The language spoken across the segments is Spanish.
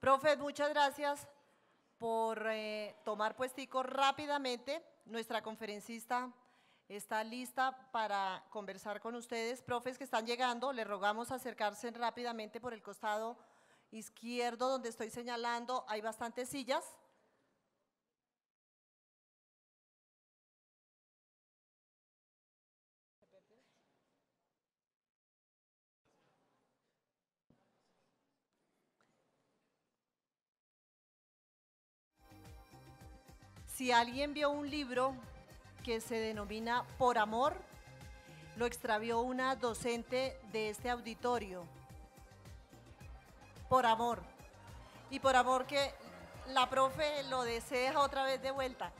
Profes, muchas gracias por eh, tomar puestico rápidamente. Nuestra conferencista está lista para conversar con ustedes. Profes que están llegando, les rogamos acercarse rápidamente por el costado izquierdo donde estoy señalando. Hay bastantes sillas. Si alguien vio un libro que se denomina Por Amor, lo extravió una docente de este auditorio. Por amor. Y por amor que la profe lo desea otra vez de vuelta.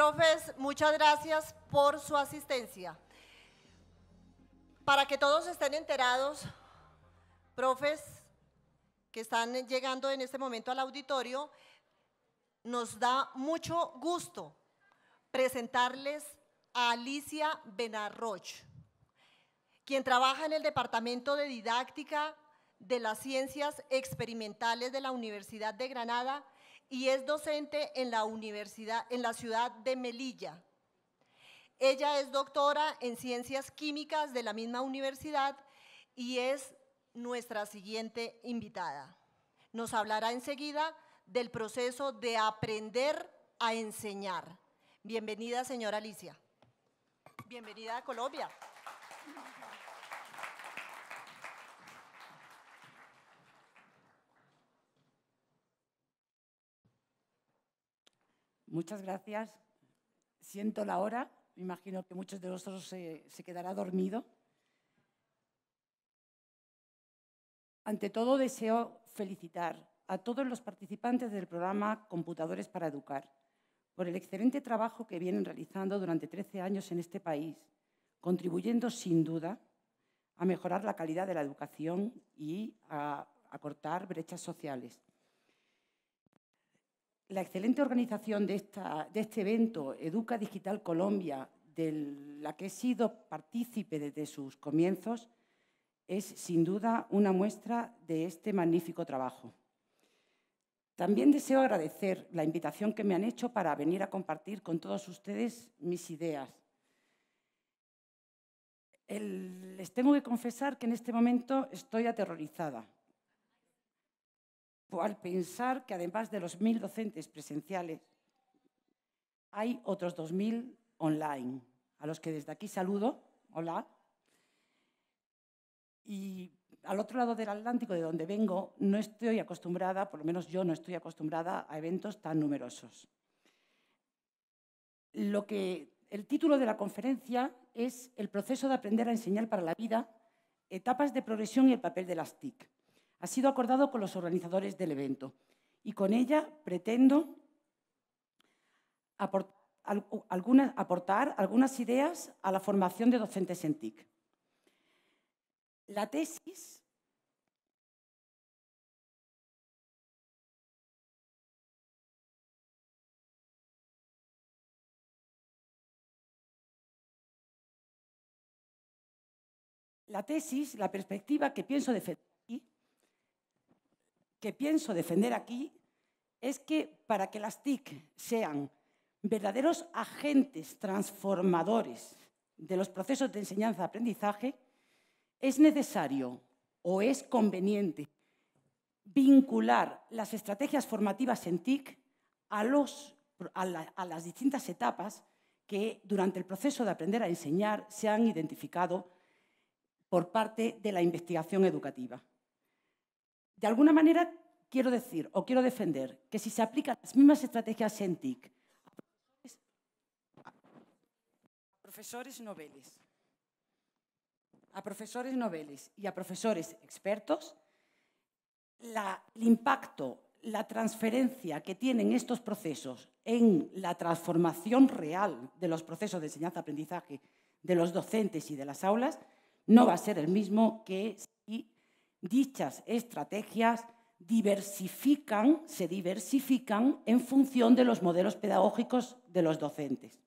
Profes, muchas gracias por su asistencia. Para que todos estén enterados, profes que están llegando en este momento al auditorio, nos da mucho gusto presentarles a Alicia Benarroch, quien trabaja en el Departamento de Didáctica de las Ciencias Experimentales de la Universidad de Granada y es docente en la universidad, en la ciudad de Melilla. Ella es doctora en ciencias químicas de la misma universidad y es nuestra siguiente invitada. Nos hablará enseguida del proceso de aprender a enseñar. Bienvenida, señora Alicia. Bienvenida a Colombia. Muchas gracias. Siento la hora. Me imagino que muchos de vosotros se, quedará dormido. Ante todo, deseo felicitar a todos los participantes del programa Computadores para Educar por el excelente trabajo que vienen realizando durante 13 años en este país, contribuyendo sin duda a mejorar la calidad de la educación y a acortar brechas sociales la excelente organización de, este evento, Educa Digital Colombia, de la que he sido partícipe desde sus comienzos, es sin duda una muestra de este magnífico trabajo. También deseo agradecer la invitación que me han hecho para venir a compartir con todos ustedes mis ideas. les tengo que confesar que en este momento estoy aterrorizada, al pensar que además de los 1.000 docentes presenciales, hay otros 2.000 online, a los que desde aquí saludo, hola. Y al otro lado del Atlántico, de donde vengo, no estoy acostumbrada, por lo menos yo no estoy acostumbrada a eventos tan numerosos. el título de la conferencia es El proceso de aprender a enseñar para la vida, etapas de progresión y el papel de las TIC ha sido acordado con los organizadores del evento y con ella pretendo aportar algunas, ideas a la formación de docentes en TIC. La tesis La tesis, la perspectiva que pienso defender que pienso defender aquí es que para que las TIC sean verdaderos agentes transformadores de los procesos de enseñanza-aprendizaje, es necesario o es conveniente vincular las estrategias formativas en TIC a, a, las distintas etapas que durante el proceso de aprender a enseñar se han identificado por parte de la investigación educativa. De alguna manera, quiero decir o quiero defender que si se aplican las mismas estrategias en TIC a profesores, noveles, a profesores noveles y a profesores expertos, el impacto, la transferencia que tienen estos procesos en la transformación real de los procesos de enseñanza-aprendizaje de los docentes y de las aulas no va a ser el mismo que Dichas estrategias diversifican, se diversifican en función de los modelos pedagógicos de los docentes.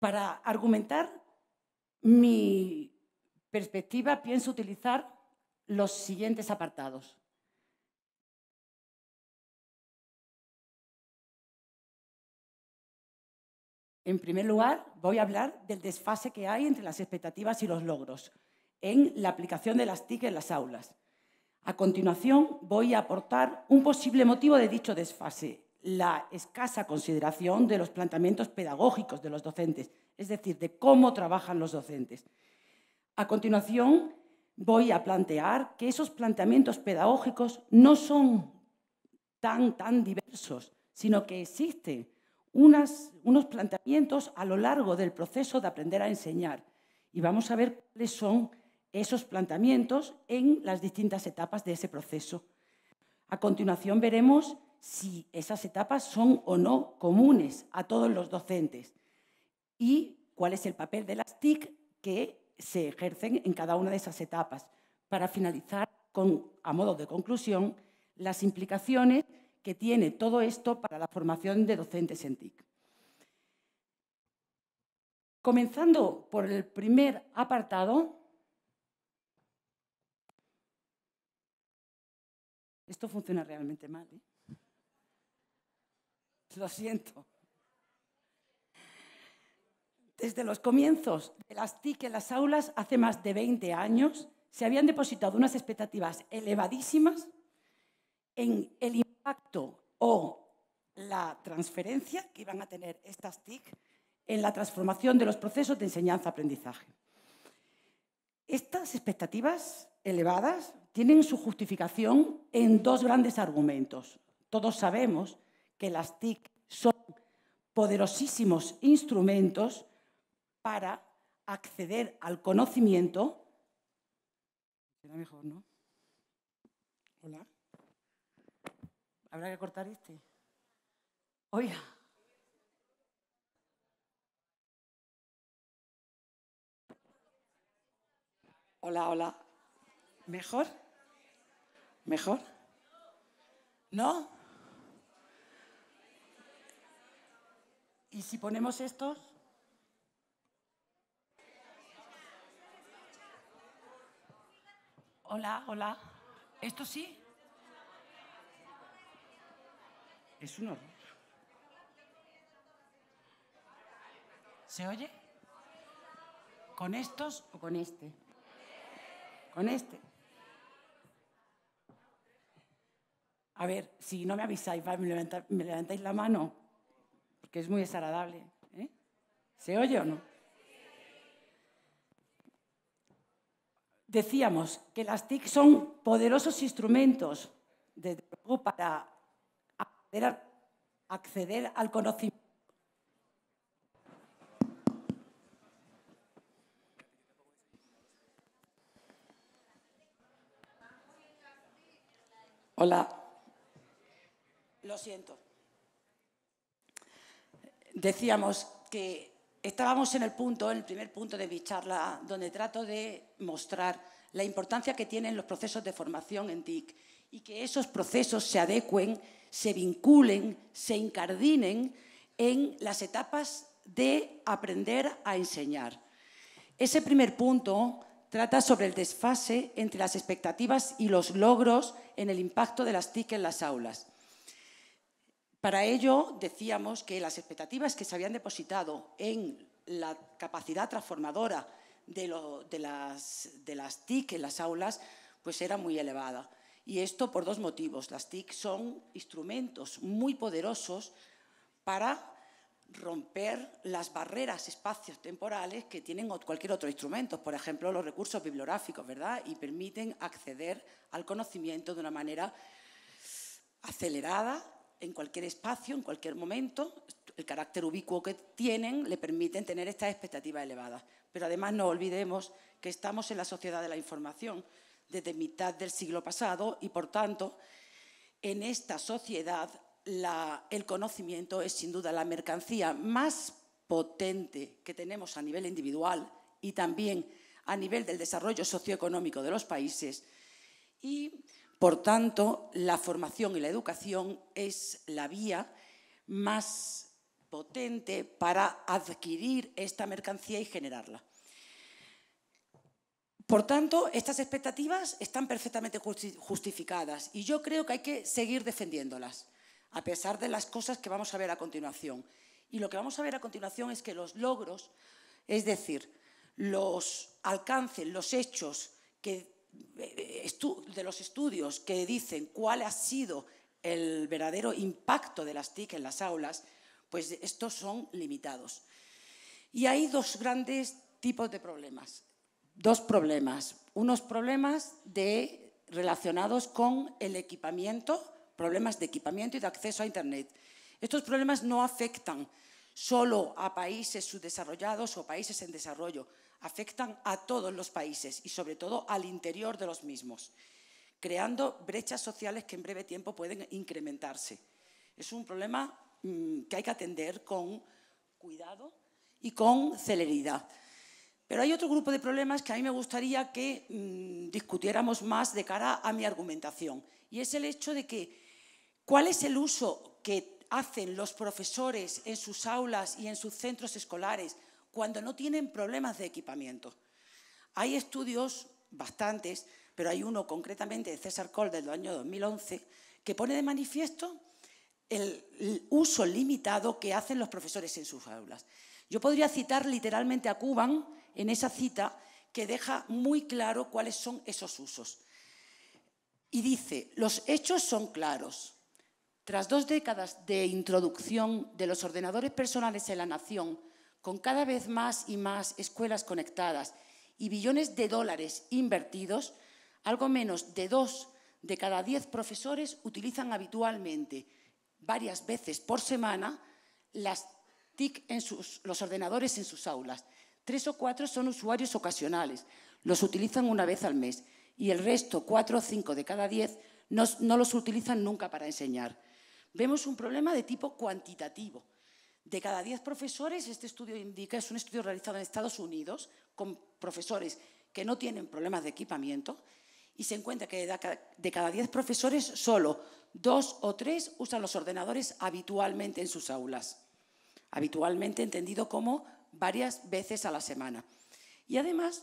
Para argumentar mi perspectiva, pienso utilizar los siguientes apartados. En primer lugar, voy a hablar del desfase que hay entre las expectativas y los logros en la aplicación de las TIC en las aulas. A continuación, voy a aportar un posible motivo de dicho desfase, la escasa consideración de los planteamientos pedagógicos de los docentes, es decir, de cómo trabajan los docentes. A continuación, voy a plantear que esos planteamientos pedagógicos no son tan, tan diversos, sino que existen unos planteamientos a lo largo del proceso de aprender a enseñar. Y vamos a ver cuáles son esos planteamientos en las distintas etapas de ese proceso. A continuación veremos si esas etapas son o no comunes a todos los docentes y cuál es el papel de las TIC que se ejercen en cada una de esas etapas, para finalizar con, a modo de conclusión, las implicaciones que tiene todo esto para la formación de docentes en TIC. Comenzando por el primer apartado, esto funciona realmente mal. ¿eh? Lo siento. Desde los comienzos de las TIC en las aulas, hace más de 20 años, se habían depositado unas expectativas elevadísimas en el impacto o la transferencia que iban a tener estas TIC en la transformación de los procesos de enseñanza-aprendizaje. Estas expectativas elevadas tienen su justificación en dos grandes argumentos. Todos sabemos que las TIC son poderosísimos instrumentos para acceder al conocimiento. Será mejor, ¿no? Hola. Habrá que cortar este. Oiga. Hola, hola. ¿Mejor? ¿Mejor? ¿No? ¿Y si ponemos estos? Hola, hola. ¿Esto sí? Es un horror. ¿Se oye? ¿Con estos o con este? Con este. A ver, si no me avisáis, me, levantáis la mano, porque es muy desagradable. ¿eh? ¿Se oye o no? Decíamos que las TIC son poderosos instrumentos, de luego, para acceder al, conocimiento. Hola. Lo siento. Decíamos que estábamos en el punto, en el primer punto de mi charla, donde trato de mostrar la importancia que tienen los procesos de formación en TIC y que esos procesos se adecuen, se vinculen, se incardinen en las etapas de aprender a enseñar. Ese primer punto trata sobre el desfase entre las expectativas y los logros en el impacto de las TIC en las aulas. Para ello, decíamos que las expectativas que se habían depositado en la capacidad transformadora de, las, de las TIC en las aulas pues era muy elevada. Y esto por dos motivos. Las TIC son instrumentos muy poderosos para romper las barreras espacios temporales que tienen cualquier otro instrumento, por ejemplo, los recursos bibliográficos, ¿verdad? Y permiten acceder al conocimiento de una manera acelerada en cualquier espacio, en cualquier momento. El carácter ubicuo que tienen le permiten tener estas expectativas elevadas. Pero además no olvidemos que estamos en la sociedad de la información desde mitad del siglo pasado y, por tanto, en esta sociedad el conocimiento es sin duda la mercancía más potente que tenemos a nivel individual y también a nivel del desarrollo socioeconómico de los países y, por tanto, la formación y la educación es la vía más potente para adquirir esta mercancía y generarla. Por tanto, estas expectativas están perfectamente justificadas y yo creo que hay que seguir defendiéndolas, a pesar de las cosas que vamos a ver a continuación. Y lo que vamos a ver a continuación es que los logros, es decir, los alcances, los hechos eh, de los estudios que dicen cuál ha sido el verdadero impacto de las TIC en las aulas, pues estos son limitados. Y hay dos grandes tipos de problemas dos problemas. Unos problemas relacionados con el equipamiento, problemas de equipamiento y de acceso a Internet. Estos problemas no afectan solo a países subdesarrollados o países en desarrollo, afectan a todos los países y sobre todo al interior de los mismos, creando brechas sociales que en breve tiempo pueden incrementarse. Es un problema mm, que hay que atender con cuidado y con celeridad. Pero hay otro grupo de problemas que a mí me gustaría que mm, discutiéramos más de cara a mi argumentación, y es el hecho de que cuál es el uso que hacen los profesores en sus aulas y en sus centros escolares cuando no tienen problemas de equipamiento. Hay estudios, bastantes, pero hay uno concretamente de César Cole del año 2011, que pone de manifiesto el uso limitado que hacen los profesores en sus aulas. Yo podría citar literalmente a Cuban en esa cita que deja muy claro cuáles son esos usos. Y dice, los hechos son claros. Tras dos décadas de introducción de los ordenadores personales en la nación, con cada vez más y más escuelas conectadas y billones de dólares invertidos, algo menos de dos de cada diez profesores utilizan habitualmente, varias veces por semana, las en los ordenadores en sus aulas. Tres o cuatro son usuarios ocasionales, los utilizan una vez al mes y el resto, cuatro o cinco de cada diez, no, los utilizan nunca para enseñar. Vemos un problema de tipo cuantitativo. De cada diez profesores, este estudio indica, es un estudio realizado en Estados Unidos con profesores que no tienen problemas de equipamiento y se encuentra que de cada diez profesores solo dos o tres usan los ordenadores habitualmente en sus aulas. Habitualmente entendido como varias veces a la semana. Y además,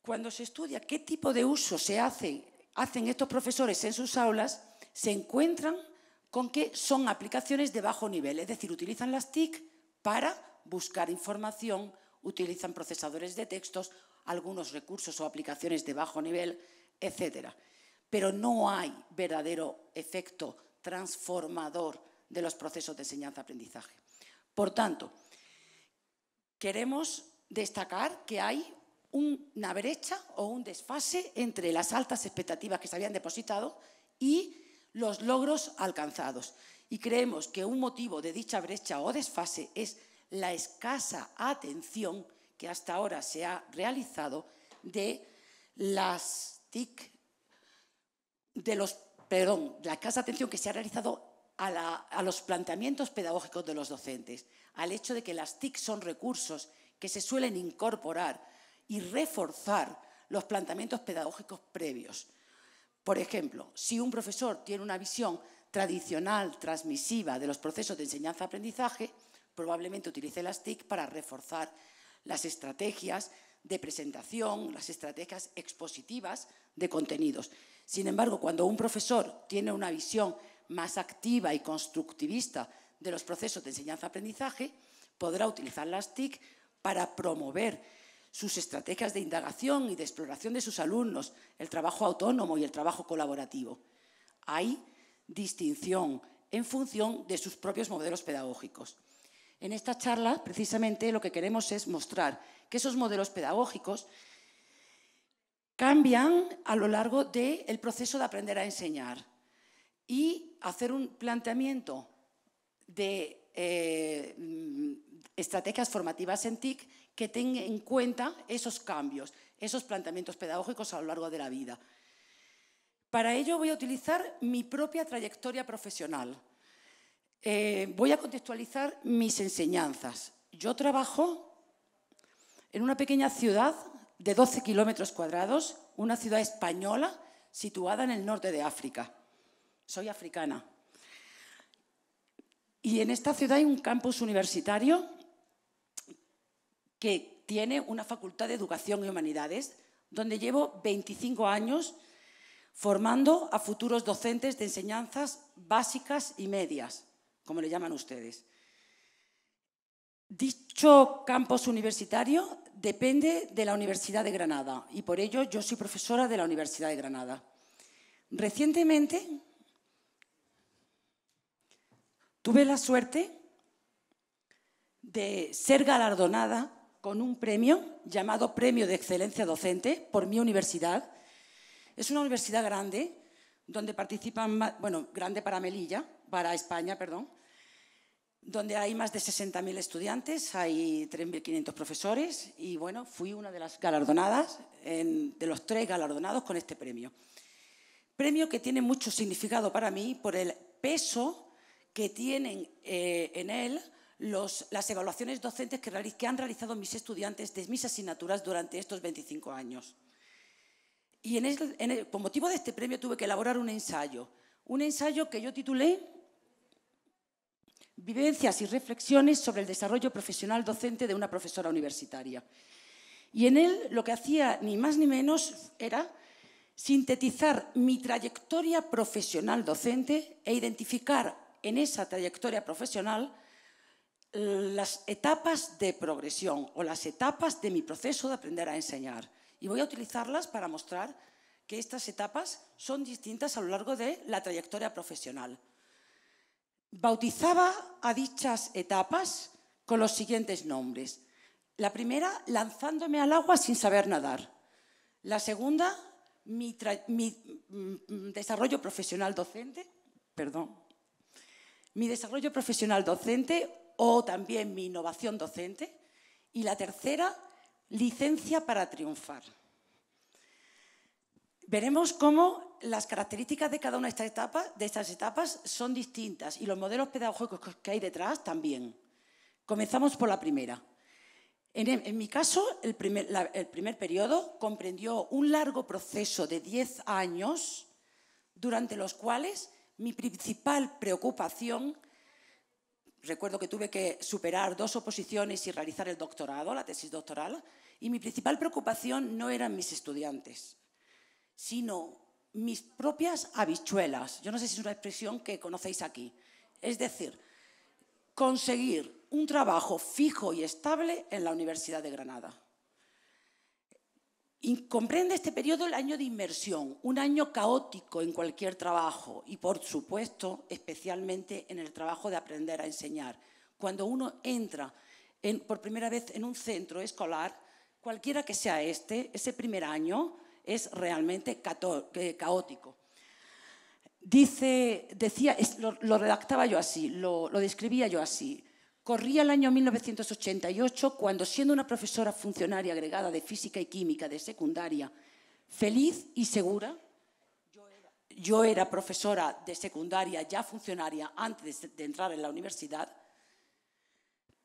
cuando se estudia qué tipo de uso se hacen, hacen estos profesores en sus aulas, se encuentran con que son aplicaciones de bajo nivel, es decir, utilizan las TIC para buscar información, utilizan procesadores de textos, algunos recursos o aplicaciones de bajo nivel, etc. Pero no hay verdadero efecto transformador de los procesos de enseñanza-aprendizaje. Por tanto, queremos destacar que hay una brecha o un desfase entre las altas expectativas que se habían depositado y los logros alcanzados. Y creemos que un motivo de dicha brecha o desfase es la escasa atención que hasta ahora se ha realizado de las TIC, de los, perdón, la escasa atención que se ha realizado a, los planteamientos pedagógicos de los docentes, al hecho de que las TIC son recursos que se suelen incorporar y reforzar los planteamientos pedagógicos previos. Por ejemplo, si un profesor tiene una visión tradicional, transmisiva de los procesos de enseñanza-aprendizaje, probablemente utilice las TIC para reforzar las estrategias de presentación, las estrategias expositivas de contenidos. Sin embargo, cuando un profesor tiene una visión más activa y constructivista de los procesos de enseñanza-aprendizaje, podrá utilizar las TIC para promover sus estrategias de indagación y de exploración de sus alumnos, el trabajo autónomo y el trabajo colaborativo. Hay distinción en función de sus propios modelos pedagógicos. En esta charla, precisamente, lo que queremos es mostrar que esos modelos pedagógicos cambian a lo largo del proceso de aprender a enseñar y hacer un planteamiento de eh, estrategias formativas en TIC que tenga en cuenta esos cambios, esos planteamientos pedagógicos a lo largo de la vida. Para ello voy a utilizar mi propia trayectoria profesional. Eh, voy a contextualizar mis enseñanzas. Yo trabajo en una pequeña ciudad de 12 kilómetros cuadrados, una ciudad española situada en el norte de África soy africana. Y en esta ciudad hay un campus universitario que tiene una facultad de educación y humanidades, donde llevo 25 años formando a futuros docentes de enseñanzas básicas y medias, como le llaman ustedes. Dicho campus universitario depende de la Universidad de Granada y por ello yo soy profesora de la Universidad de Granada. Recientemente Tuve la suerte de ser galardonada con un premio llamado Premio de Excelencia Docente por mi universidad. Es una universidad grande donde participan, bueno, grande para Melilla, para España, perdón, donde hay más de 60.000 estudiantes, hay 3.500 profesores y bueno, fui una de las galardonadas, de los tres galardonados con este premio. Premio que tiene mucho significado para mí por el peso que tienen eh, en él las evaluaciones docentes que, que han realizado mis estudiantes de mis asignaturas durante estos 25 años. Y en el, con motivo de este premio tuve que elaborar un ensayo, un ensayo que yo titulé Vivencias y reflexiones sobre el desarrollo profesional docente de una profesora universitaria. Y en él lo que hacía ni más ni menos era sintetizar mi trayectoria profesional docente e identificar en esa trayectoria profesional las etapas de progresión o las etapas de mi proceso de aprender a enseñar. Y voy a utilizarlas para mostrar que estas etapas son distintas a lo largo de la trayectoria profesional. Bautizaba a dichas etapas con los siguientes nombres. La primera, lanzándome al agua sin saber nadar. La segunda, mi, mm, desarrollo profesional docente. Perdón, mi desarrollo profesional docente o también mi innovación docente. Y la tercera, licencia para triunfar. Veremos cómo las características de cada una de estas, etapas, son distintas y los modelos pedagógicos que hay detrás también. Comenzamos por la primera. En, mi caso, el primer, el primer periodo comprendió un largo proceso de 10 años durante los cuales mi principal preocupación, recuerdo que tuve que superar dos oposiciones y realizar el doctorado, la tesis doctoral, y mi principal preocupación no eran mis estudiantes, sino mis propias habichuelas. Yo no sé si es una expresión que conocéis aquí. Es decir, conseguir un trabajo fijo y estable en la Universidad de Granada comprende este periodo el año de inmersión, un año caótico en cualquier trabajo y, por supuesto, especialmente en el trabajo de aprender a enseñar. Cuando uno entra por primera vez en un centro escolar, cualquiera que sea este, ese primer año es realmente eh, caótico. Dice, decía, lo, redactaba yo así, lo describía yo así. Corría el año 1988 cuando, siendo una profesora funcionaria agregada de física y química de secundaria, feliz y segura, yo era, profesora de secundaria, ya funcionaria antes de entrar en la universidad,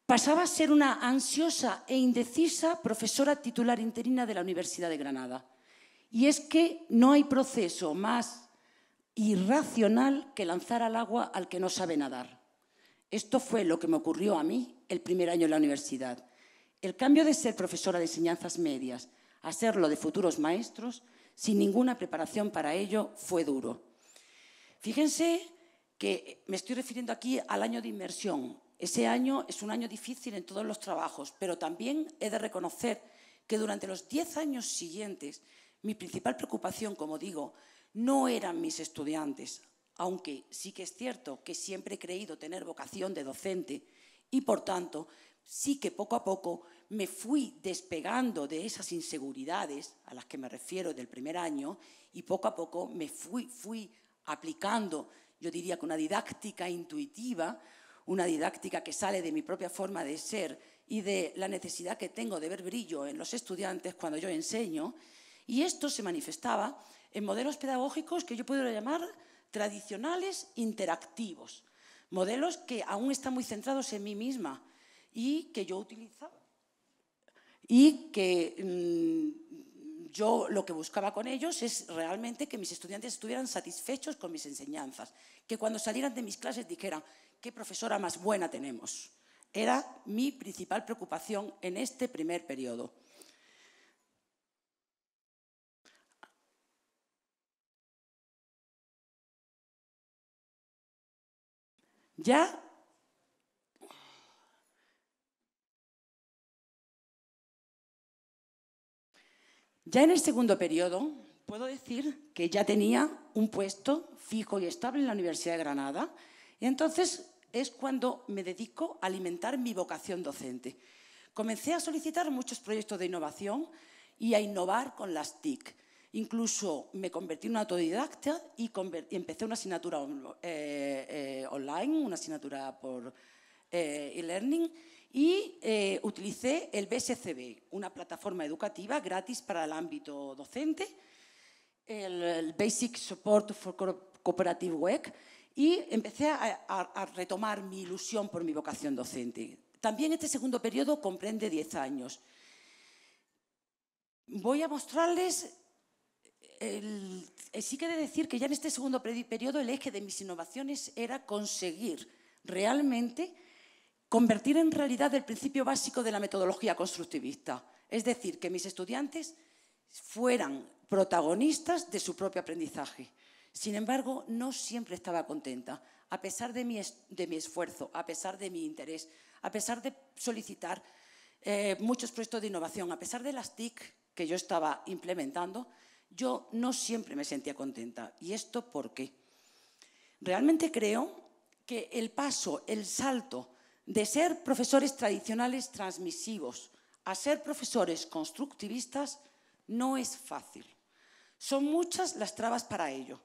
pasaba a ser una ansiosa e indecisa profesora titular interina de la Universidad de Granada. Y es que no hay proceso más irracional que lanzar al agua al que no sabe nadar. Esto fue lo que me ocurrió a mí el primer año en la universidad. El cambio de ser profesora de enseñanzas medias a serlo de futuros maestros, sin ninguna preparación para ello, fue duro. Fíjense que me estoy refiriendo aquí al año de inmersión. Ese año es un año difícil en todos los trabajos, pero también he de reconocer que durante los diez años siguientes mi principal preocupación, como digo, no eran mis estudiantes, aunque sí que es cierto que siempre he creído tener vocación de docente y por tanto sí que poco a poco me fui despegando de esas inseguridades a las que me refiero del primer año y poco a poco me fui, fui aplicando, yo diría con una didáctica intuitiva, una didáctica que sale de mi propia forma de ser y de la necesidad que tengo de ver brillo en los estudiantes cuando yo enseño. Y esto se manifestaba en modelos pedagógicos que yo puedo llamar tradicionales interactivos, modelos que aún están muy centrados en mí misma y que yo utilizaba. Y que mm, yo lo que buscaba con ellos es realmente que mis estudiantes estuvieran satisfechos con mis enseñanzas, que cuando salieran de mis clases dijeran, qué profesora más buena tenemos. Era mi principal preocupación en este primer periodo. Ya Ya en el segundo periodo, puedo decir que ya tenía un puesto fijo y estable en la Universidad de Granada. Y entonces es cuando me dedico a alimentar mi vocación docente. Comencé a solicitar muchos proyectos de innovación y a innovar con las TIC. Incluso me convertí en una autodidacta y, empecé una asignatura eh, eh, online, una asignatura por eh, e-learning, y utilicé el BSCB, una plataforma educativa gratis para el ámbito docente, el, Basic Support for Cooperative Work, y empecé a, a retomar mi ilusión por mi vocación docente. También este segundo periodo comprende 10 años. Voy a mostrarles eh, sí que de decir que ya en este segundo periodo el eje de mis innovaciones era conseguir realmente convertir en realidad el principio básico de la metodología constructivista. Es decir, que mis estudiantes fueran protagonistas de su propio aprendizaje. Sin embargo, no siempre estaba contenta, a pesar de mi, esfuerzo, a pesar de mi interés, a pesar de solicitar eh, muchos proyectos de innovación, a pesar de las TIC que yo estaba implementando, yo no siempre me sentía contenta. ¿Y esto por qué? Realmente creo que el paso, el salto de ser profesores tradicionales transmisivos a ser profesores constructivistas no es fácil. Son muchas las trabas para ello.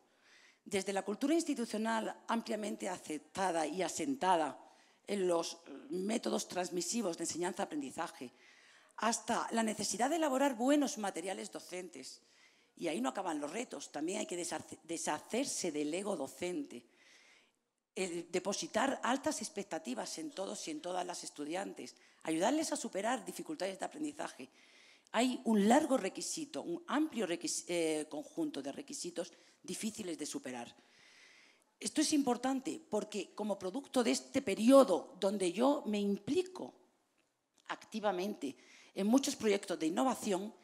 Desde la cultura institucional ampliamente aceptada y asentada en los eh, métodos transmisivos de enseñanza-aprendizaje, hasta la necesidad de elaborar buenos materiales docentes, y ahí no acaban los retos, también hay que deshacerse del ego docente, depositar altas expectativas en todos y en todas las estudiantes, ayudarles a superar dificultades de aprendizaje. Hay un largo requisito, un amplio eh, conjunto de requisitos difíciles de superar. Esto es importante porque como producto de este periodo donde yo me implico activamente en muchos proyectos de innovación,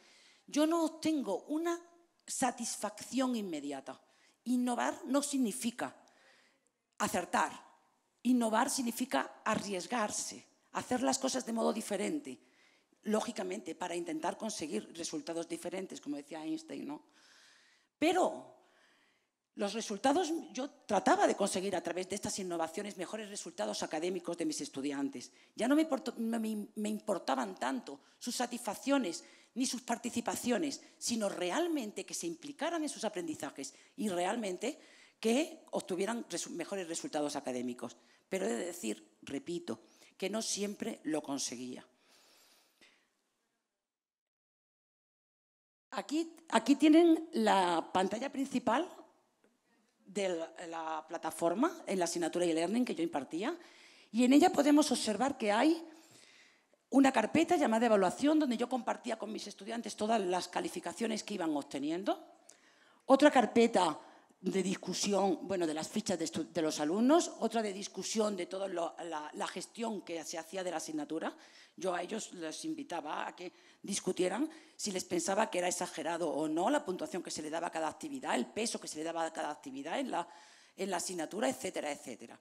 yo no tengo una satisfacción inmediata. Innovar no significa acertar. Innovar significa arriesgarse, hacer las cosas de modo diferente, lógicamente, para intentar conseguir resultados diferentes, como decía Einstein, ¿no? Pero los resultados, yo trataba de conseguir a través de estas innovaciones mejores resultados académicos de mis estudiantes. Ya no me, importaban tanto sus satisfacciones ni sus participaciones, sino realmente que se implicaran en sus aprendizajes y realmente que obtuvieran mejores resultados académicos. Pero he de decir, repito, que no siempre lo conseguía. Aquí, aquí tienen la pantalla principal de la plataforma en la asignatura e-learning que yo impartía y en ella podemos observar que hay una carpeta llamada evaluación donde yo compartía con mis estudiantes todas las calificaciones que iban obteniendo. Otra carpeta de discusión, bueno, de las fichas de, los alumnos, otra de discusión de toda la, gestión que se hacía de la asignatura. Yo a ellos les invitaba a que discutieran si les pensaba que era exagerado o no la puntuación que se le daba a cada actividad, el peso que se le daba a cada actividad en la, en la asignatura, etcétera, etcétera.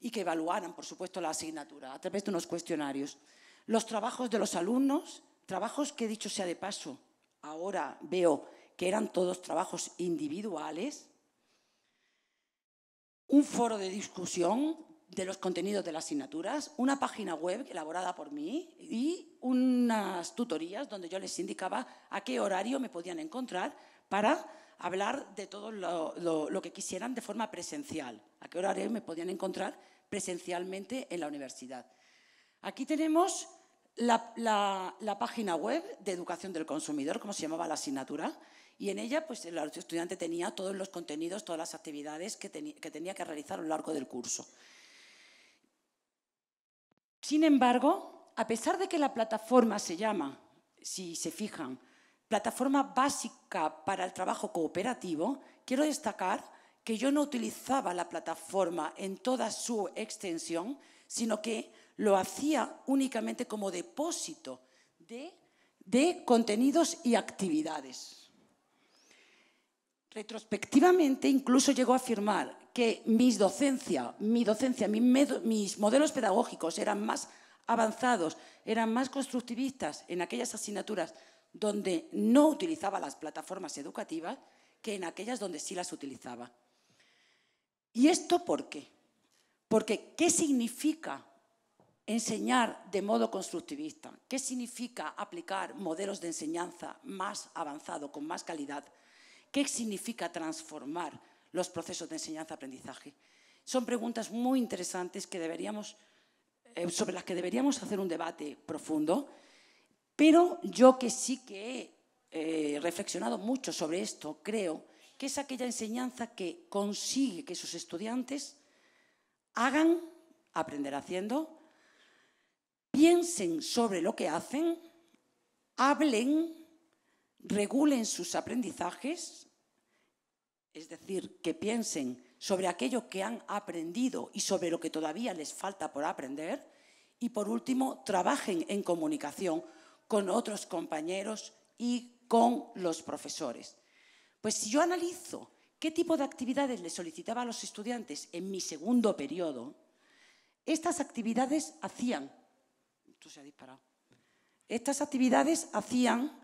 Y que evaluaran, por supuesto, la asignatura a través de unos cuestionarios. Los trabajos de los alumnos, trabajos que he dicho sea de paso, ahora veo que eran todos trabajos individuales. Un foro de discusión de los contenidos de las asignaturas, una página web elaborada por mí y unas tutorías donde yo les indicaba a qué horario me podían encontrar para hablar de todo lo, que quisieran de forma presencial, a qué horario me podían encontrar presencialmente en la universidad. Aquí tenemos la, página web de educación del consumidor, como se llamaba la asignatura, y en ella pues, el estudiante tenía todos los contenidos, todas las actividades que tenía que realizar a lo largo del curso. Sin embargo, a pesar de que la plataforma se llama, si se fijan, plataforma básica para el trabajo cooperativo, quiero destacar que yo no utilizaba la plataforma en toda su extensión, sino que lo hacía únicamente como depósito de, contenidos y actividades. Retrospectivamente, incluso llegó a afirmar que mis docencia, mi docencia, mis modelos pedagógicos eran más avanzados, eran más constructivistas en aquellas asignaturas donde no utilizaba las plataformas educativas que en aquellas donde sí las utilizaba. ¿Y esto por qué? Porque ¿qué significa Enseñar de modo constructivista. ¿Qué significa aplicar modelos de enseñanza más avanzado, con más calidad? ¿Qué significa transformar los procesos de enseñanza-aprendizaje? Son preguntas muy interesantes que deberíamos, eh, sobre las que deberíamos hacer un debate profundo, pero yo que sí que he eh, reflexionado mucho sobre esto, creo que es aquella enseñanza que consigue que sus estudiantes hagan, aprender haciendo, piensen sobre lo que hacen, hablen, regulen sus aprendizajes, es decir, que piensen sobre aquello que han aprendido y sobre lo que todavía les falta por aprender, y por último, trabajen en comunicación con otros compañeros y con los profesores. Pues si yo analizo qué tipo de actividades le solicitaba a los estudiantes en mi segundo periodo, estas actividades hacían se ha disparado. Estas actividades hacían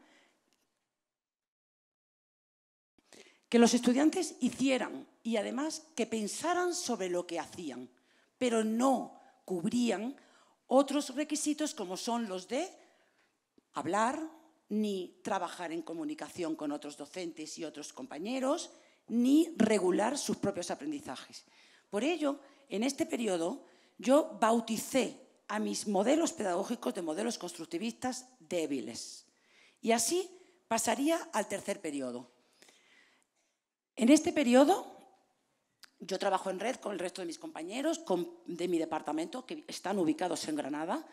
que los estudiantes hicieran y además que pensaran sobre lo que hacían, pero no cubrían otros requisitos como son los de hablar, ni trabajar en comunicación con otros docentes y otros compañeros, ni regular sus propios aprendizajes. Por ello, en este periodo yo bauticé a mis modelos pedagógicos de modelos constructivistas débiles. Y así pasaría al tercer periodo. En este periodo yo trabajo en red con el resto de mis compañeros de mi departamento, que están ubicados en Granada.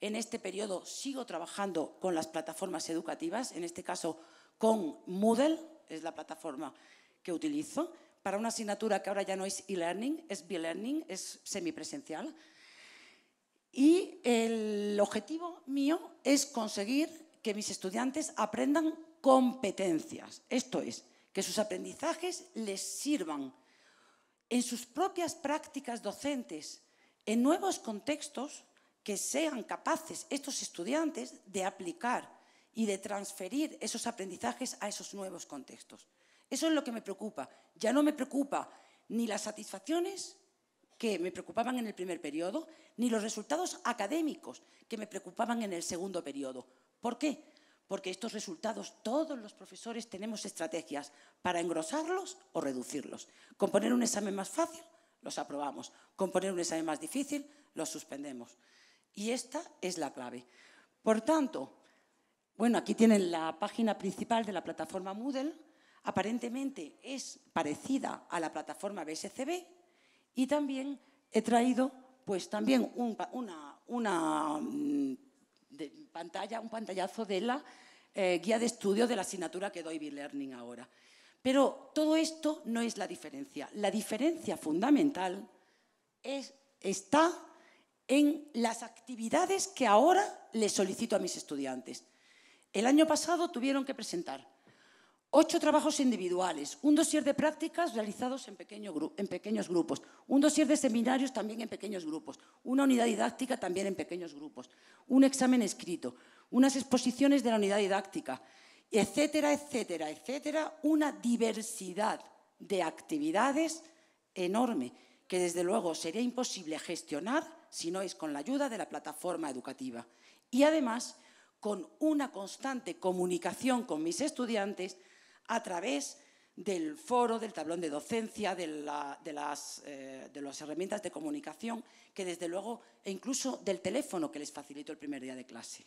En este periodo sigo trabajando con las plataformas educativas, en este caso con Moodle, es la plataforma que utilizo, para una asignatura que ahora ya no es e-learning, es b learning es semipresencial. Y el objetivo mío es conseguir que mis estudiantes aprendan competencias. Esto es, que sus aprendizajes les sirvan en sus propias prácticas docentes, en nuevos contextos, que sean capaces estos estudiantes de aplicar y de transferir esos aprendizajes a esos nuevos contextos. Eso es lo que me preocupa. Ya no me preocupa ni las satisfacciones que me preocupaban en el primer periodo, ni los resultados académicos que me preocupaban en el segundo periodo. ¿Por qué? Porque estos resultados todos los profesores tenemos estrategias para engrosarlos o reducirlos. Con poner un examen más fácil, los aprobamos. Con poner un examen más difícil, los suspendemos. Y esta es la clave. Por tanto, bueno, aquí tienen la página principal de la plataforma Moodle. Aparentemente es parecida a la plataforma BSCB, y también he traído, pues también un, una, mm, pantalla, un pantallazo de la eh, guía de estudio de la asignatura que doy B-Learning ahora. Pero todo esto no es la diferencia. La diferencia fundamental está en las actividades que ahora les solicito a mis estudiantes. El año pasado tuvieron que presentar ocho trabajos individuales, un dossier de prácticas realizados en, en pequeños grupos, un dossier de seminarios también en pequeños grupos, una unidad didáctica también en pequeños grupos, un examen escrito, unas exposiciones de la unidad didáctica, etcétera, etcétera, etcétera, una diversidad de actividades enorme que desde luego sería imposible gestionar si no es con la ayuda de la plataforma educativa. Y además, con una constante comunicación con mis estudiantes a través del foro, del tablón de docencia, eh, de, las, herramientas de comunicación, que desde luego, e incluso del teléfono que les facilito el primer día de clase.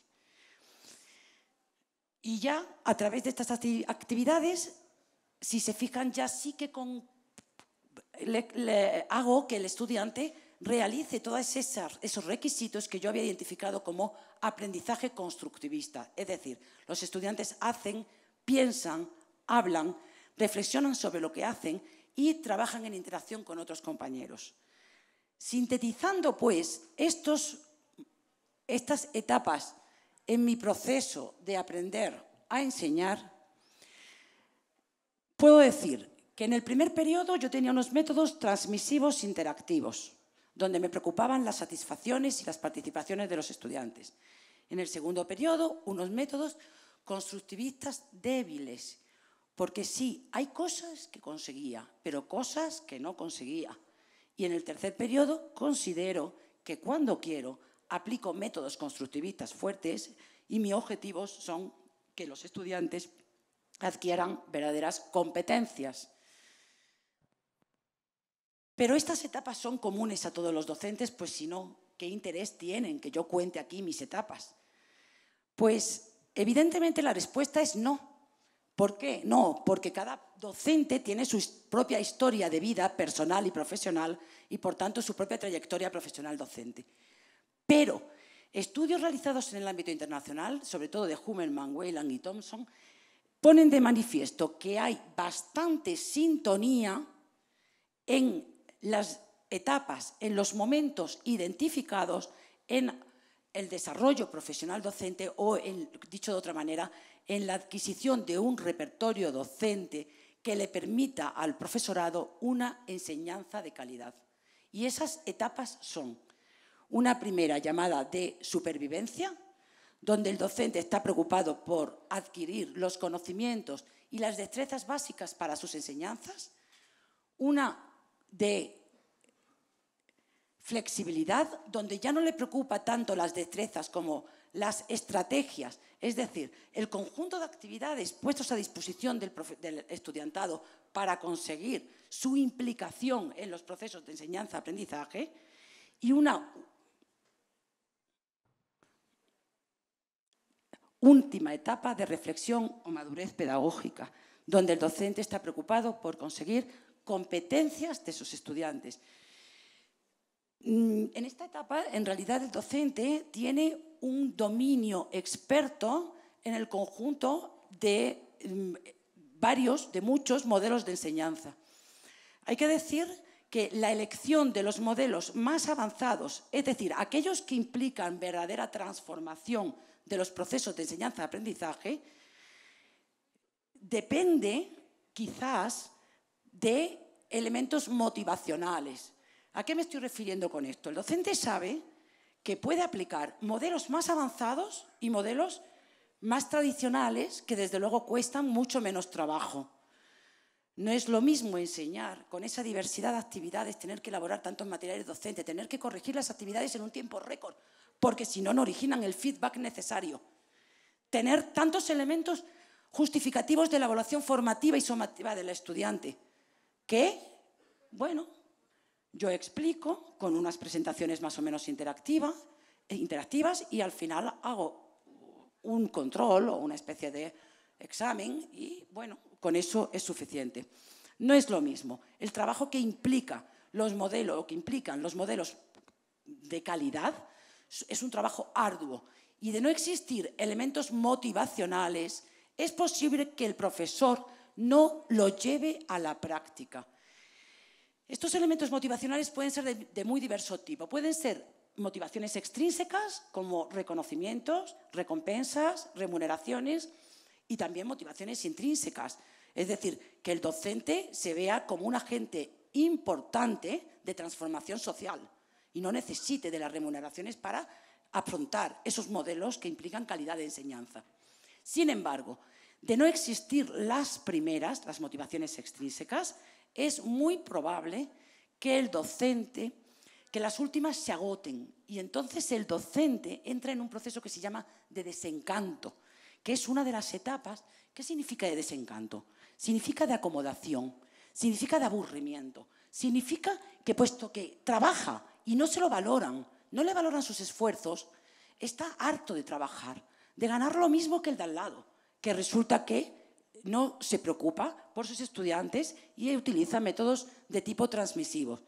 Y ya a través de estas actividades, si se fijan, ya sí que hago que el estudiante realice todos esos requisitos que yo había identificado como aprendizaje constructivista. Es decir, los estudiantes hacen, piensan, hablan, reflexionan sobre lo que hacen y trabajan en interacción con otros compañeros. Sintetizando, pues, estos, estas etapas en mi proceso de aprender a enseñar, puedo decir que en el primer periodo yo tenía unos métodos transmisivos interactivos, donde me preocupaban las satisfacciones y las participaciones de los estudiantes. En el segundo periodo, unos métodos constructivistas débiles, porque sí, hay cosas que conseguía, pero cosas que no conseguía. Y en el tercer periodo considero que cuando quiero aplico métodos constructivistas fuertes y mis objetivos son que los estudiantes adquieran verdaderas competencias. Pero estas etapas son comunes a todos los docentes, pues si no, ¿qué interés tienen que yo cuente aquí mis etapas? Pues evidentemente la respuesta es no, ¿Por qué? No, porque cada docente tiene su propia historia de vida personal y profesional y por tanto su propia trayectoria profesional docente. Pero estudios realizados en el ámbito internacional, sobre todo de Hummerman, Whelan y Thompson, ponen de manifiesto que hay bastante sintonía en las etapas, en los momentos identificados en el desarrollo profesional docente o, dicho de otra manera, en la adquisición de un repertorio docente que le permita al profesorado una enseñanza de calidad. Y esas etapas son una primera llamada de supervivencia, donde el docente está preocupado por adquirir los conocimientos y las destrezas básicas para sus enseñanzas, una de flexibilidad, donde ya no le preocupa tanto las destrezas como las estrategias es decir, el conjunto de actividades puestos a disposición del, del, estudiantado para conseguir su implicación en los procesos de enseñanza-aprendizaje y una última etapa de reflexión o madurez pedagógica, donde el docente está preocupado por conseguir competencias de sus estudiantes. Mm, en esta etapa, en realidad, el docente tiene un dominio experto en el conjunto de mm, varios, de muchos modelos de enseñanza. Hay que decir que la elección de los modelos más avanzados, es decir, aquellos que implican verdadera transformación de los procesos de enseñanza-aprendizaje, depende quizás de elementos motivacionales. ¿A qué me estoy refiriendo con esto? El docente sabe que puede aplicar modelos más avanzados y modelos más tradicionales que desde luego cuestan mucho menos trabajo. No es lo mismo enseñar con esa diversidad de actividades, tener que elaborar tantos materiales docentes, tener que corregir las actividades en un tiempo récord, porque si no, no originan el feedback necesario. Tener tantos elementos justificativos de la evaluación formativa y somativa del estudiante, que, bueno, yo explico con unas presentaciones más o menos eh, interactivas y al final hago un control o una especie de examen y bueno, con eso es suficiente. No es lo mismo. El trabajo que implica los modelos o que implican los modelos de calidad es un trabajo arduo y de no existir elementos motivacionales es posible que el profesor no lo lleve a la práctica. Estos elementos motivacionales pueden ser de, muy diverso tipo. Pueden ser motivaciones extrínsecas, como reconocimientos, recompensas, remuneraciones, y también motivaciones intrínsecas. Es decir, que el docente se vea como un agente importante de transformación social y no necesite de las remuneraciones para afrontar esos modelos que implican calidad de enseñanza. Sin embargo, de no existir las primeras, las motivaciones extrínsecas, es muy probable que el docente, que las últimas se agoten y entonces el docente entra en un proceso que se llama de desencanto, que es una de las etapas. ¿Qué significa de desencanto? Significa de acomodación, significa de aburrimiento, significa que puesto que trabaja y no se lo valoran, no le valoran sus esfuerzos, está harto de trabajar, de ganar lo mismo que el de al lado, que resulta que no se preocupa por sus estudiantes y utiliza métodos de tipo transmisivo.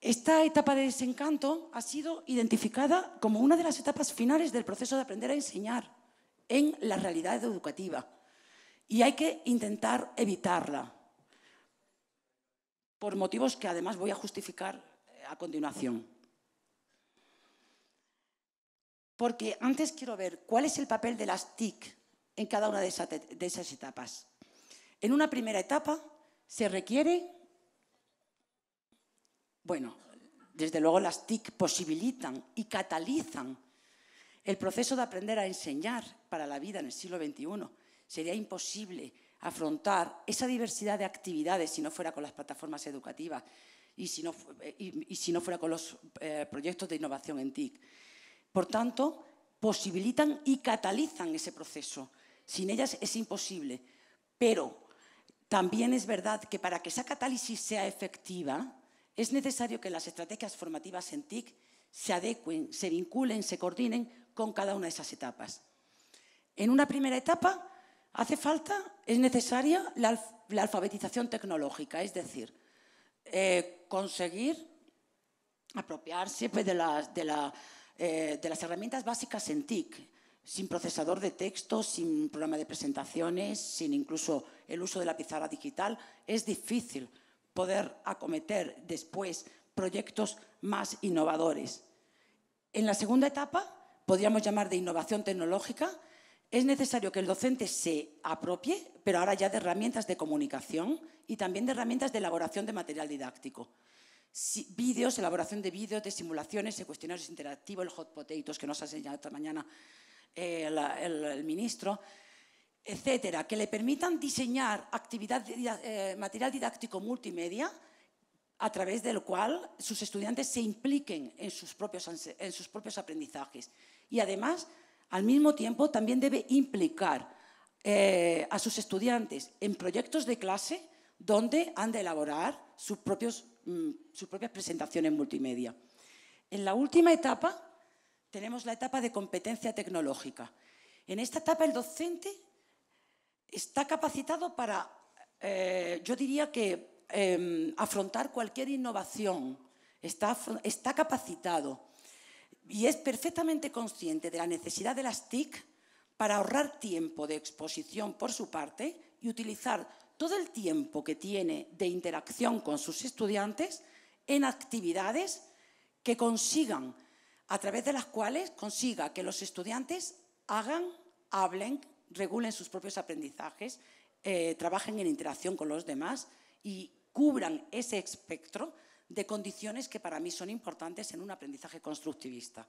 Esta etapa de desencanto ha sido identificada como una de las etapas finales del proceso de aprender a enseñar en la realidad educativa y hay que intentar evitarla por motivos que además voy a justificar eh, a continuación. Porque antes quiero ver cuál es el papel de las TIC en cada una de esas, etapas. En una primera etapa se requiere, bueno, desde luego las TIC posibilitan y catalizan el proceso de aprender a enseñar para la vida en el siglo XXI. Sería imposible afrontar esa diversidad de actividades si no fuera con las plataformas educativas y si no, fuera con los eh, proyectos de innovación en TIC. Por tanto, posibilitan y catalizan ese proceso. Sin ellas es imposible. Pero también es verdad que para que esa catálisis sea efectiva, es necesario que las estrategias formativas en TIC se adecuen, se vinculen, se coordinen con cada una de esas etapas. En una primera etapa hace falta, es necesaria la, alfabetización tecnológica, es decir, eh, conseguir apropiarse pues, eh, de las herramientas básicas en TIC sin procesador de texto, sin programa de presentaciones, sin incluso el uso de la pizarra digital, es difícil poder acometer después proyectos más innovadores. En la segunda etapa, podríamos llamar de innovación tecnológica, es necesario que el docente se apropie, pero ahora ya de herramientas de comunicación y también de herramientas de elaboración de material didáctico. vídeos, elaboración de vídeos, de simulaciones, de cuestionarios interactivos, el hot potatoes que nos ha enseñado esta mañana eh, el, ministro, etcétera, que le permitan diseñar actividad, eh, material didáctico multimedia a través del cual sus estudiantes se impliquen en sus, propios, en sus propios aprendizajes. Y además, al mismo tiempo, también debe implicar eh, a sus estudiantes en proyectos de clase donde han de elaborar sus, propios, mm, sus propias presentaciones multimedia. En la última etapa, tenemos la etapa de competencia tecnológica. En esta etapa el docente está capacitado para, eh, yo diría que, em, afrontar cualquier innovación, está, está capacitado y es perfectamente consciente de la necesidad de las TIC para ahorrar tiempo de exposición por su parte y utilizar todo el tiempo que tiene de interacción con sus estudiantes en actividades que consigan a través de las cuales consiga que los estudiantes hagan, hablen, regulen sus propios aprendizajes, eh, trabajen en interacción con los demás y cubran ese espectro de condiciones que para mí son importantes en un aprendizaje constructivista.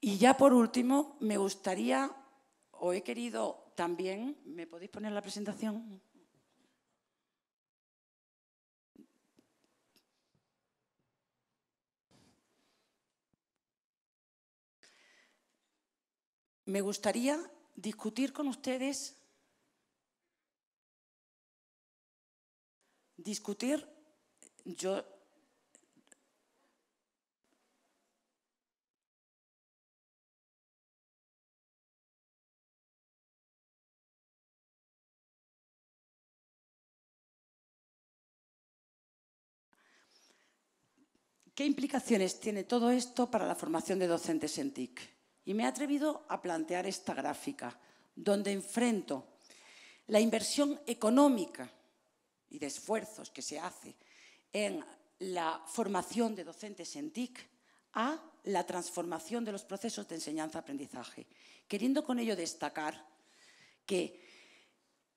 Y ya por último, me gustaría, o he querido también, ¿me podéis poner la presentación? me gustaría discutir con ustedes, discutir, yo ¿Qué implicaciones tiene todo esto para la formación de docentes en TIC? y me he atrevido a plantear esta gráfica, donde enfrento la inversión económica y de esfuerzos que se hace en la formación de docentes en TIC a la transformación de los procesos de enseñanza-aprendizaje, queriendo con ello destacar que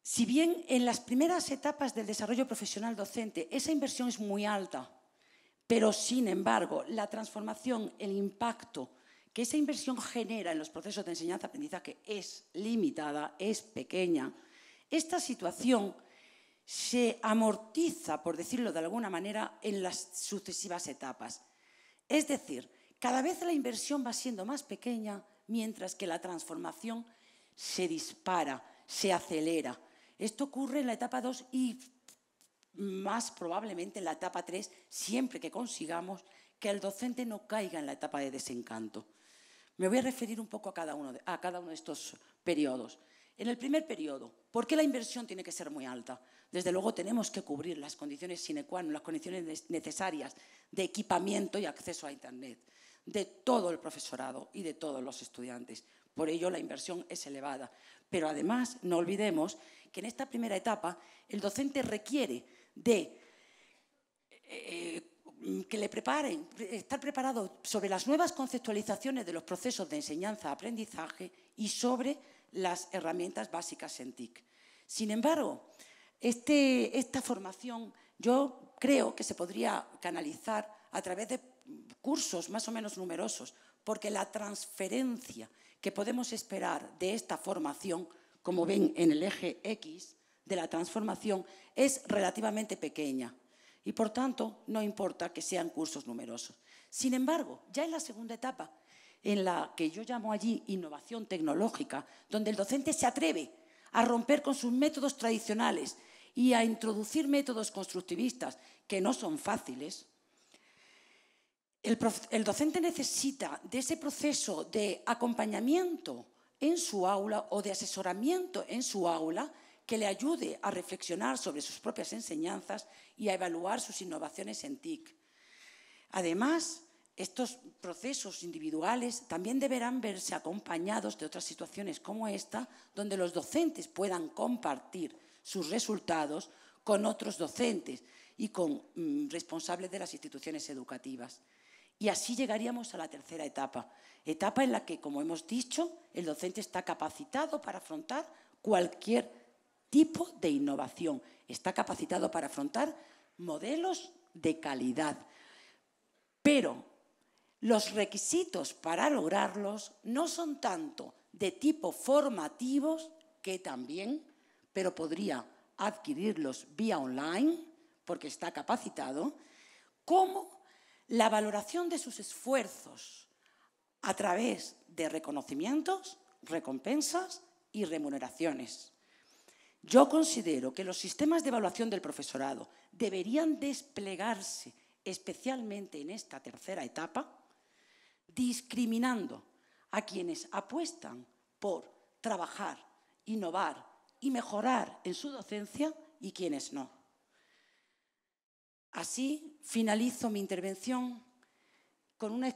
si bien en las primeras etapas del desarrollo profesional docente esa inversión es muy alta, pero sin embargo la transformación, el impacto, que esa inversión genera en los procesos de enseñanza-aprendizaje es limitada, es pequeña, esta situación se amortiza, por decirlo de alguna manera, en las sucesivas etapas. Es decir, cada vez la inversión va siendo más pequeña, mientras que la transformación se dispara, se acelera. Esto ocurre en la etapa 2 y más probablemente en la etapa 3, siempre que consigamos que el docente no caiga en la etapa de desencanto. Me voy a referir un poco a cada uno de, a cada uno de estos periodos. En el primer periodo, ¿por qué la inversión tiene que ser muy alta? Desde luego tenemos que cubrir las condiciones sine qua non, las condiciones necesarias de equipamiento y acceso a Internet de todo el profesorado y de todos los estudiantes. Por ello la inversión es elevada. Pero además no olvidemos que en esta primera etapa el docente requiere de eh, eh, que le preparen, estar preparado sobre las nuevas conceptualizaciones de los procesos de enseñanza-aprendizaje y sobre las herramientas básicas en TIC. Sin embargo, este, esta formación yo creo que se podría canalizar a través de cursos más o menos numerosos, porque la transferencia que podemos esperar de esta formación, como ven en el eje X de la transformación, es relativamente pequeña y por tanto no importa que sean cursos numerosos. Sin embargo, ya en la segunda etapa, en la que yo llamo allí innovación tecnológica, donde el docente se atreve a romper con sus métodos tradicionales y a introducir métodos constructivistas que no son fáciles, el, el docente necesita de ese proceso de acompañamiento en su aula o de asesoramiento en su aula que le ayude a reflexionar sobre sus propias enseñanzas y a evaluar sus innovaciones en TIC. Además, estos procesos individuales también deberán verse acompañados de otras situaciones como esta, donde los docentes puedan compartir sus resultados con otros docentes y con mm, responsables de las instituciones educativas. Y así llegaríamos a la tercera etapa, etapa en la que, como hemos dicho, el docente está capacitado para afrontar cualquier tipo de innovación. Está capacitado para afrontar modelos de calidad. Pero los requisitos para lograrlos no son tanto de tipo formativos, que también, pero podría adquirirlos vía online, porque está capacitado, como la valoración de sus esfuerzos a través de reconocimientos, recompensas y remuneraciones. Yo considero que los sistemas de evaluación del profesorado deberían desplegarse especialmente en esta tercera etapa, discriminando a quienes apuestan por trabajar, innovar y mejorar en su docencia y quienes no. Así finalizo mi intervención con una,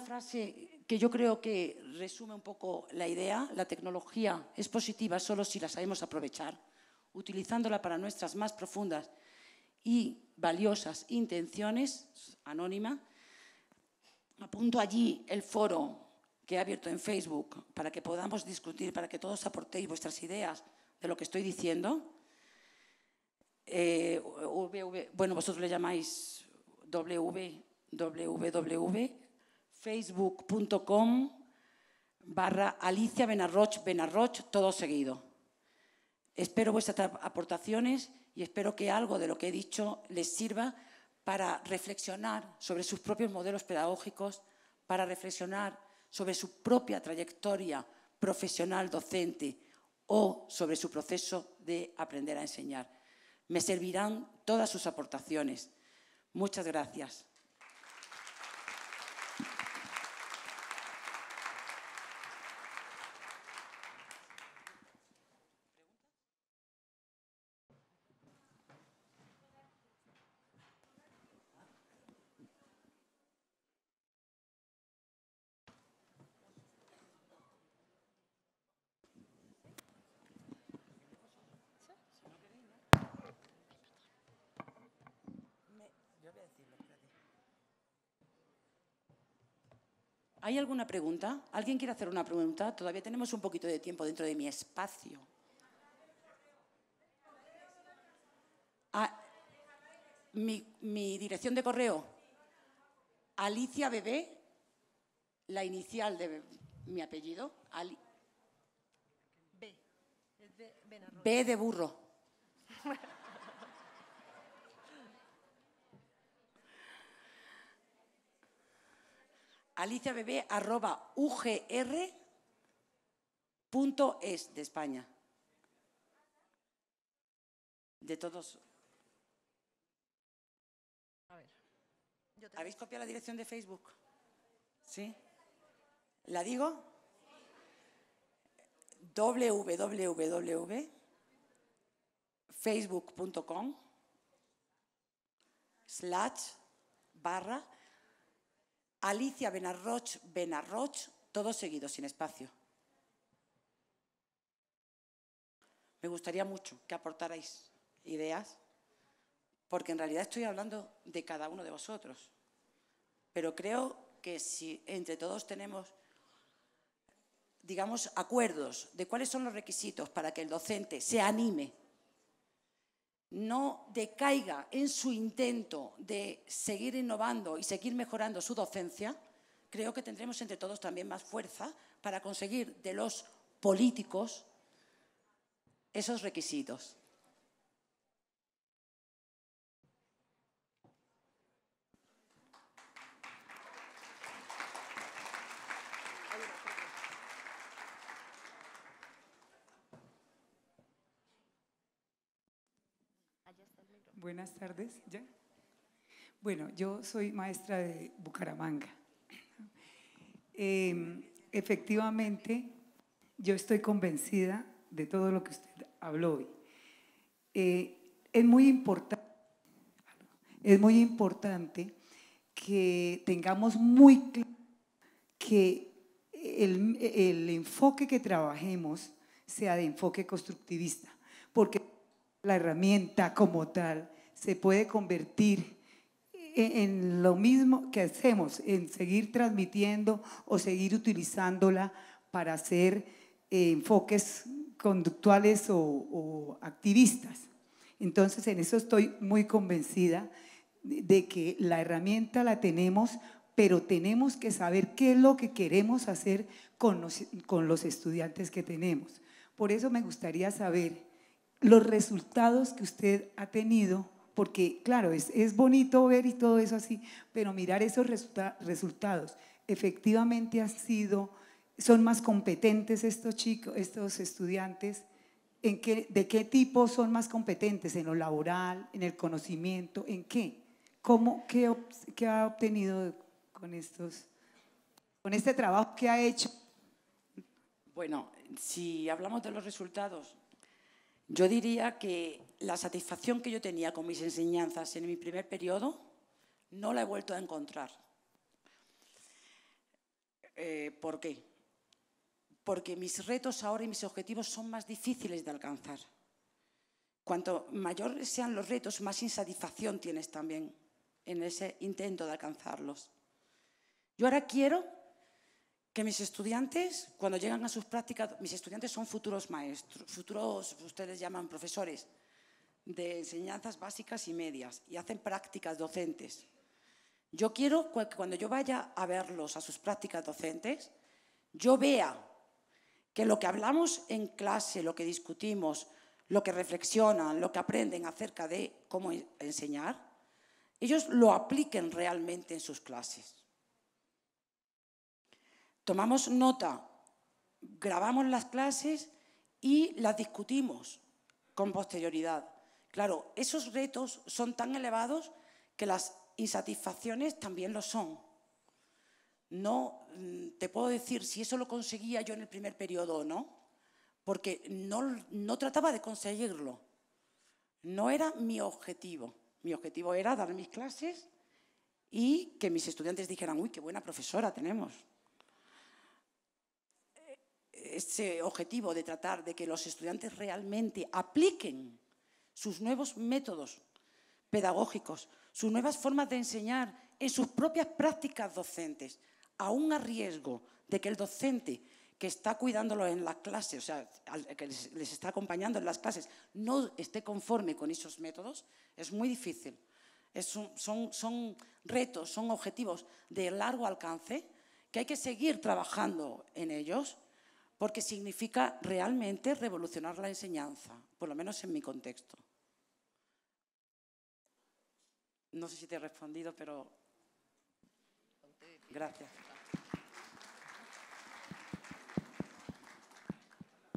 frase que yo creo que resume un poco la idea. La tecnología es positiva solo si la sabemos aprovechar, utilizándola para nuestras más profundas y valiosas intenciones, anónima. Apunto allí el foro que he abierto en Facebook para que podamos discutir, para que todos aportéis vuestras ideas de lo que estoy diciendo. Eh, bueno, vosotros le llamáis www facebook.com barra Alicia Benarroch, Benarroch, todo seguido. Espero vuestras aportaciones y espero que algo de lo que he dicho les sirva para reflexionar sobre sus propios modelos pedagógicos, para reflexionar sobre su propia trayectoria profesional docente o sobre su proceso de aprender a enseñar. Me servirán todas sus aportaciones. Muchas gracias. ¿Hay alguna pregunta? ¿Alguien quiere hacer una pregunta? Todavía tenemos un poquito de tiempo dentro de mi espacio. Ah, mi, dirección de correo, Alicia Bebé, la inicial de mi apellido, Ali, B. B de burro. @ugr.es de España. De todos. ¿Habéis copiado la dirección de Facebook? ¿Sí? ¿La digo? www.facebook.com slash barra Alicia Benarroch, Benarroch, todos seguidos, sin espacio. Me gustaría mucho que aportarais ideas, porque en realidad estoy hablando de cada uno de vosotros. Pero creo que si entre todos tenemos, digamos, acuerdos de cuáles son los requisitos para que el docente se anime no decaiga en su intento de seguir innovando y seguir mejorando su docencia, creo que tendremos entre todos también más fuerza para conseguir de los políticos esos requisitos. buenas tardes. Bueno, yo soy maestra de Bucaramanga. Em, efectivamente, yo estoy convencida de todo lo que usted habló hoy. Eh, es, muy es muy importante que tengamos muy claro que el, enfoque que trabajemos sea de enfoque constructivista, porque la herramienta como tal se puede convertir en lo mismo que hacemos, en seguir transmitiendo o seguir utilizándola para hacer eh, enfoques conductuales o, activistas. Entonces, en eso estoy muy convencida de que la herramienta la tenemos, pero tenemos que saber qué es lo que queremos hacer con los estudiantes que tenemos. Por eso me gustaría saber los resultados que usted ha tenido porque claro, es, bonito ver y todo eso así, pero mirar esos resultados, efectivamente ha sido, son más competentes estos chicos, estos estudiantes, ¿En qué, de qué tipo son más competentes, en lo laboral, en el conocimiento, en qué, cómo, qué, qué ha obtenido con estos, con este trabajo que ha hecho. Bueno, si hablamos de los resultados, yo diría que la satisfacción que yo tenía con mis enseñanzas en mi primer periodo no la he vuelto a encontrar. Eh, ¿Por qué? Porque mis retos ahora y mis objetivos son más difíciles de alcanzar. Cuanto mayores sean los retos, más insatisfacción tienes también en ese intento de alcanzarlos. Yo ahora quiero que mis estudiantes, cuando llegan a sus prácticas, mis estudiantes son futuros maestros, futuros, ustedes llaman profesores, de enseñanzas básicas y medias y hacen prácticas docentes. Yo quiero que cuando yo vaya a verlos a sus prácticas docentes, yo vea que lo que hablamos en clase, lo que discutimos, lo que reflexionan, lo que aprenden acerca de cómo enseñar, ellos lo apliquen realmente en sus clases. Tomamos nota, grabamos las clases y las discutimos con posterioridad. Claro, esos retos son tan elevados que las insatisfacciones también lo son. No mm, te puedo decir si eso lo conseguía yo en el primer periodo o no, porque no, no trataba de conseguirlo. No era mi objetivo. Mi objetivo era dar mis clases y que mis estudiantes dijeran, uy, qué buena profesora tenemos. E, ese objetivo de tratar de que los estudiantes realmente apliquen sus nuevos métodos pedagógicos, sus nuevas formas de enseñar en sus propias prácticas docentes, aún a riesgo de que el docente que está cuidándolo en la clase, o sea, que les está acompañando en las clases, no esté conforme con esos métodos, es muy difícil. son retos, son objetivos de largo alcance que hay que seguir trabajando en ellos porque significa realmente revolucionar la enseñanza, por lo menos en mi contexto. No sé si te he respondido, pero gracias.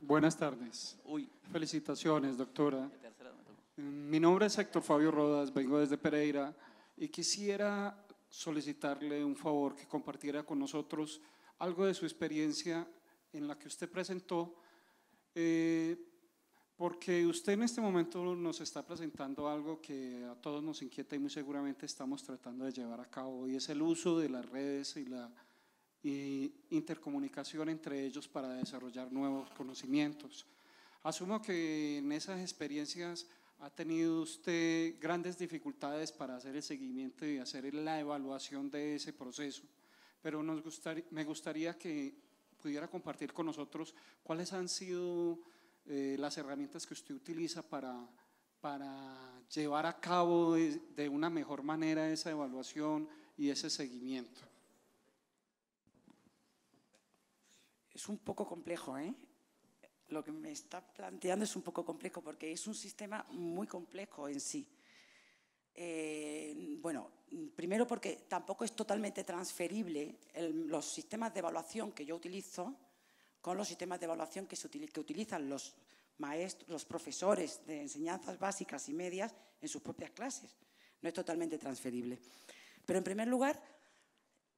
Buenas tardes. Uy. Felicitaciones, doctora. Mi nombre es Héctor Fabio Rodas, vengo desde Pereira y quisiera solicitarle un favor que compartiera con nosotros algo de su experiencia en la que usted presentó eh, porque usted en este momento nos está presentando algo que a todos nos inquieta y muy seguramente estamos tratando de llevar a cabo, y es el uso de las redes y la intercomunicación entre ellos para desarrollar nuevos conocimientos. Asumo que en esas experiencias ha tenido usted grandes dificultades para hacer el seguimiento y hacer la evaluación de ese proceso, pero nos gustaría, me gustaría que pudiera compartir con nosotros cuáles han sido eh, las herramientas que usted utiliza para, llevar a cabo de, una mejor manera esa evaluación y ese seguimiento. Es un poco complejo, ¿eh? Lo que me está planteando es un poco complejo porque es un sistema muy complejo en sí. Eh, bueno, primero porque tampoco es totalmente transferible. los sistemas de evaluación que yo utilizo con los sistemas de evaluación que, que utilizan los maestros, los profesores de enseñanzas básicas y medias en sus propias clases. No es totalmente transferible. Pero en primer lugar,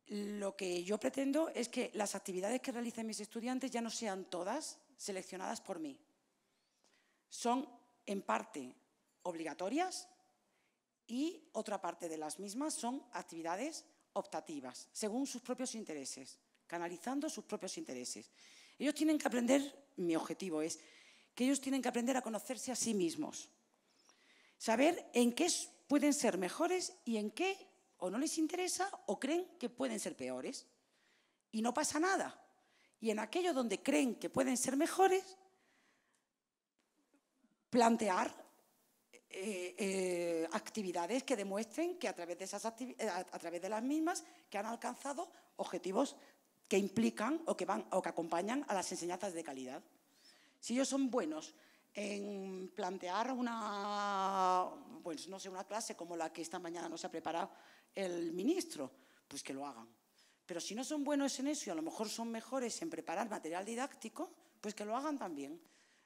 lo que yo pretendo es que las actividades que realicen mis estudiantes ya no sean todas seleccionadas por mí. Son en parte obligatorias y otra parte de las mismas son actividades optativas, según sus propios intereses, canalizando sus propios intereses. Ellos tienen que aprender, mi objetivo es, que ellos tienen que aprender a conocerse a sí mismos, saber en qué pueden ser mejores y en qué o no les interesa o creen que pueden ser peores. Y no pasa nada. Y en aquello donde creen que pueden ser mejores, plantear eh, eh, actividades que demuestren que a través, de a través de las mismas que han alcanzado objetivos que implican o que, van, o que acompañan a las enseñanzas de calidad. Si ellos son buenos en plantear una, pues no sé, una clase como la que esta mañana nos ha preparado el ministro, pues que lo hagan. Pero si no son buenos en eso y a lo mejor son mejores en preparar material didáctico, pues que lo hagan también.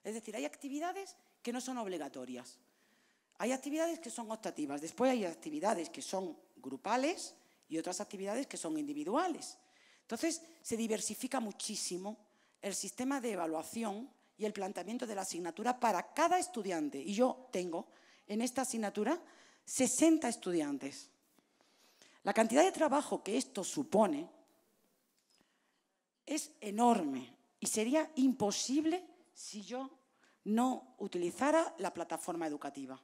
Es decir, hay actividades que no son obligatorias. Hay actividades que son optativas, después hay actividades que son grupales y otras actividades que son individuales. Entonces, se diversifica muchísimo el sistema de evaluación y el planteamiento de la asignatura para cada estudiante. Y yo tengo en esta asignatura 60 estudiantes. La cantidad de trabajo que esto supone es enorme y sería imposible si yo no utilizara la plataforma educativa,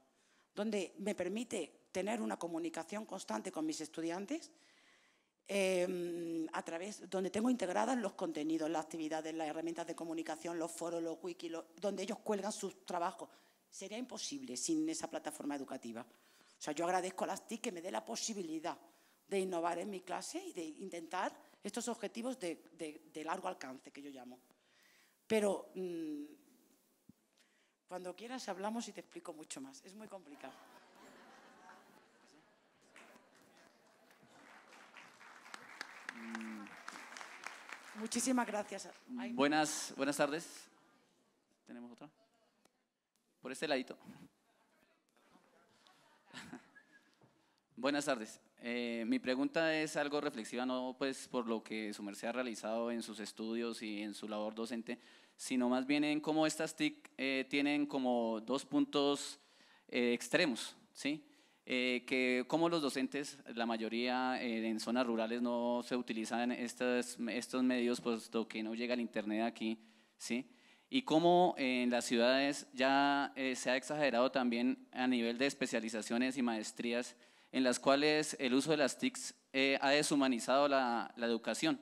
donde me permite tener una comunicación constante con mis estudiantes Em, a través, donde tengo integradas los contenidos, las actividades, las herramientas de comunicación, los foros, los wikis, donde ellos cuelgan sus trabajos. Sería imposible sin esa plataforma educativa. O sea, yo agradezco a las TIC que me dé la posibilidad de innovar en mi clase y de intentar estos objetivos de, de, largo alcance, que yo llamo. Pero mm, cuando quieras hablamos y te explico mucho más. Es muy complicado. Muchísimas gracias. buenas, buenas tardes. ¿Tenemos otra? Por este ladito. buenas tardes. Eh, mi pregunta es algo reflexiva, no pues por lo que su merced ha realizado en sus estudios y en su labor docente, sino más bien en cómo estas TIC eh, tienen como dos puntos eh, extremos, ¿sí? Eh, que como los docentes, la mayoría eh, en zonas rurales no se utilizan estos, estos medios, puesto que no llega el Internet aquí, ¿sí? Y cómo en las ciudades ya eh, se ha exagerado también a nivel de especializaciones y maestrías, en las cuales el uso de las TICs ha deshumanizado la, la educación.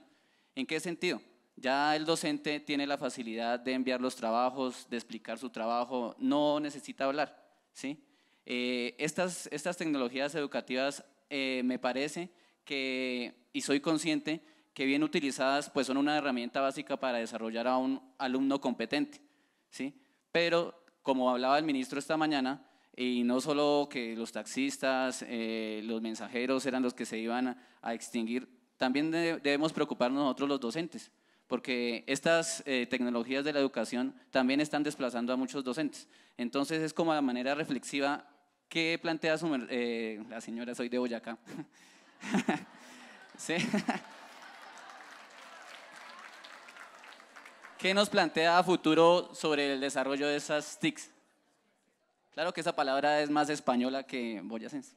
¿En qué sentido? Ya el docente tiene la facilidad de enviar los trabajos, de explicar su trabajo, no necesita hablar, ¿sí? Eh, estas, tecnologías educativas eh, me parece que, y soy consciente, que bien utilizadas pues, son una herramienta básica para desarrollar a un alumno competente. ¿sí? Pero, como hablaba el ministro esta mañana, y no solo que los taxistas, eh, los mensajeros eran los que se iban a, extinguir, también debemos preocuparnos nosotros los docentes, porque estas eh, tecnologías de la educación también están desplazando a muchos docentes. Entonces es como la manera reflexiva que plantea su, eh, la señora, soy de Boyacá. ¿Qué nos plantea a futuro sobre el desarrollo de esas TICs? Claro que esa palabra es más española que boyacense.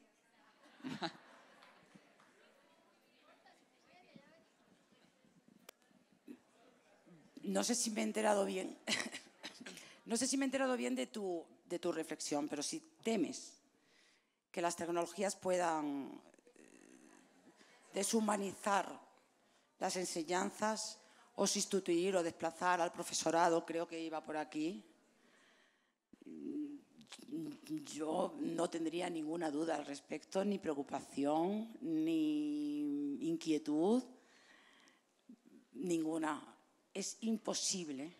no sé si me he enterado bien, no sé si me enterado bien de tu, de tu reflexión, pero si temes que las tecnologías puedan eh, deshumanizar las enseñanzas o sustituir o desplazar al profesorado, creo que iba por aquí, mm, yo no tendría ninguna duda al respecto, ni preocupación, ni inquietud, ninguna es imposible,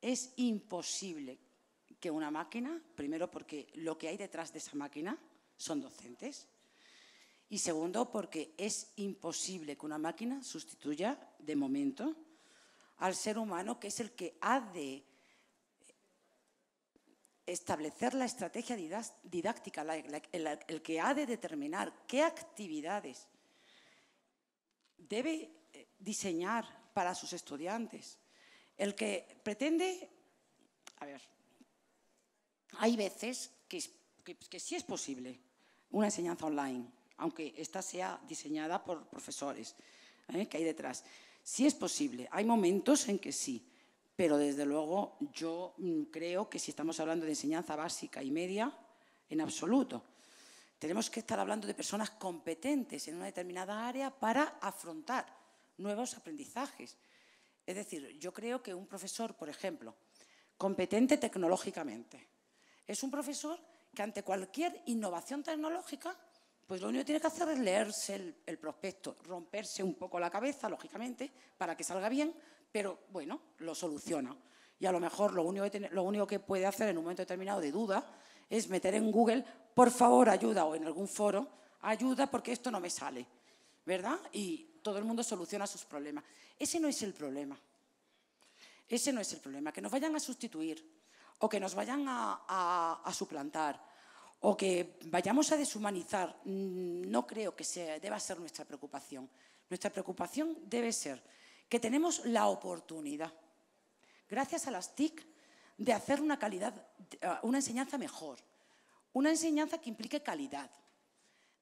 es imposible que una máquina, primero porque lo que hay detrás de esa máquina son docentes, y segundo porque es imposible que una máquina sustituya de momento al ser humano que es el que ha de establecer la estrategia didáctica, el, que ha de determinar qué actividades debe eh, diseñar para sus estudiantes. El que pretende, a ver, hay veces que, que, sí es posible una enseñanza online, aunque esta sea diseñada por profesores ¿eh? que hay detrás. Sí es posible, hay momentos en que sí, pero desde luego yo mm, creo que si estamos hablando de enseñanza básica y media, en absoluto. Tenemos que estar hablando de personas competentes en una determinada área para afrontar nuevos aprendizajes. Es decir, yo creo que un profesor, por ejemplo, competente tecnológicamente, es un profesor que ante cualquier innovación tecnológica, pues lo único que tiene que hacer es leerse el, prospecto, romperse un poco la cabeza, lógicamente, para que salga bien, pero bueno, lo soluciona. Y a lo mejor lo único, que lo único que puede hacer en un momento determinado de duda es meter en Google, por favor, ayuda, o en algún foro, ayuda porque esto no me sale, ¿verdad? Y todo el mundo soluciona sus problemas. Ese no es el problema. Ese no es el problema. Que nos vayan a sustituir o que nos vayan a, suplantar o que vayamos a deshumanizar, mm, no creo que sea, deba ser nuestra preocupación. Nuestra preocupación debe ser que tenemos la oportunidad, gracias a las TIC, de hacer una calidad, ah, una enseñanza mejor, una enseñanza que implique calidad,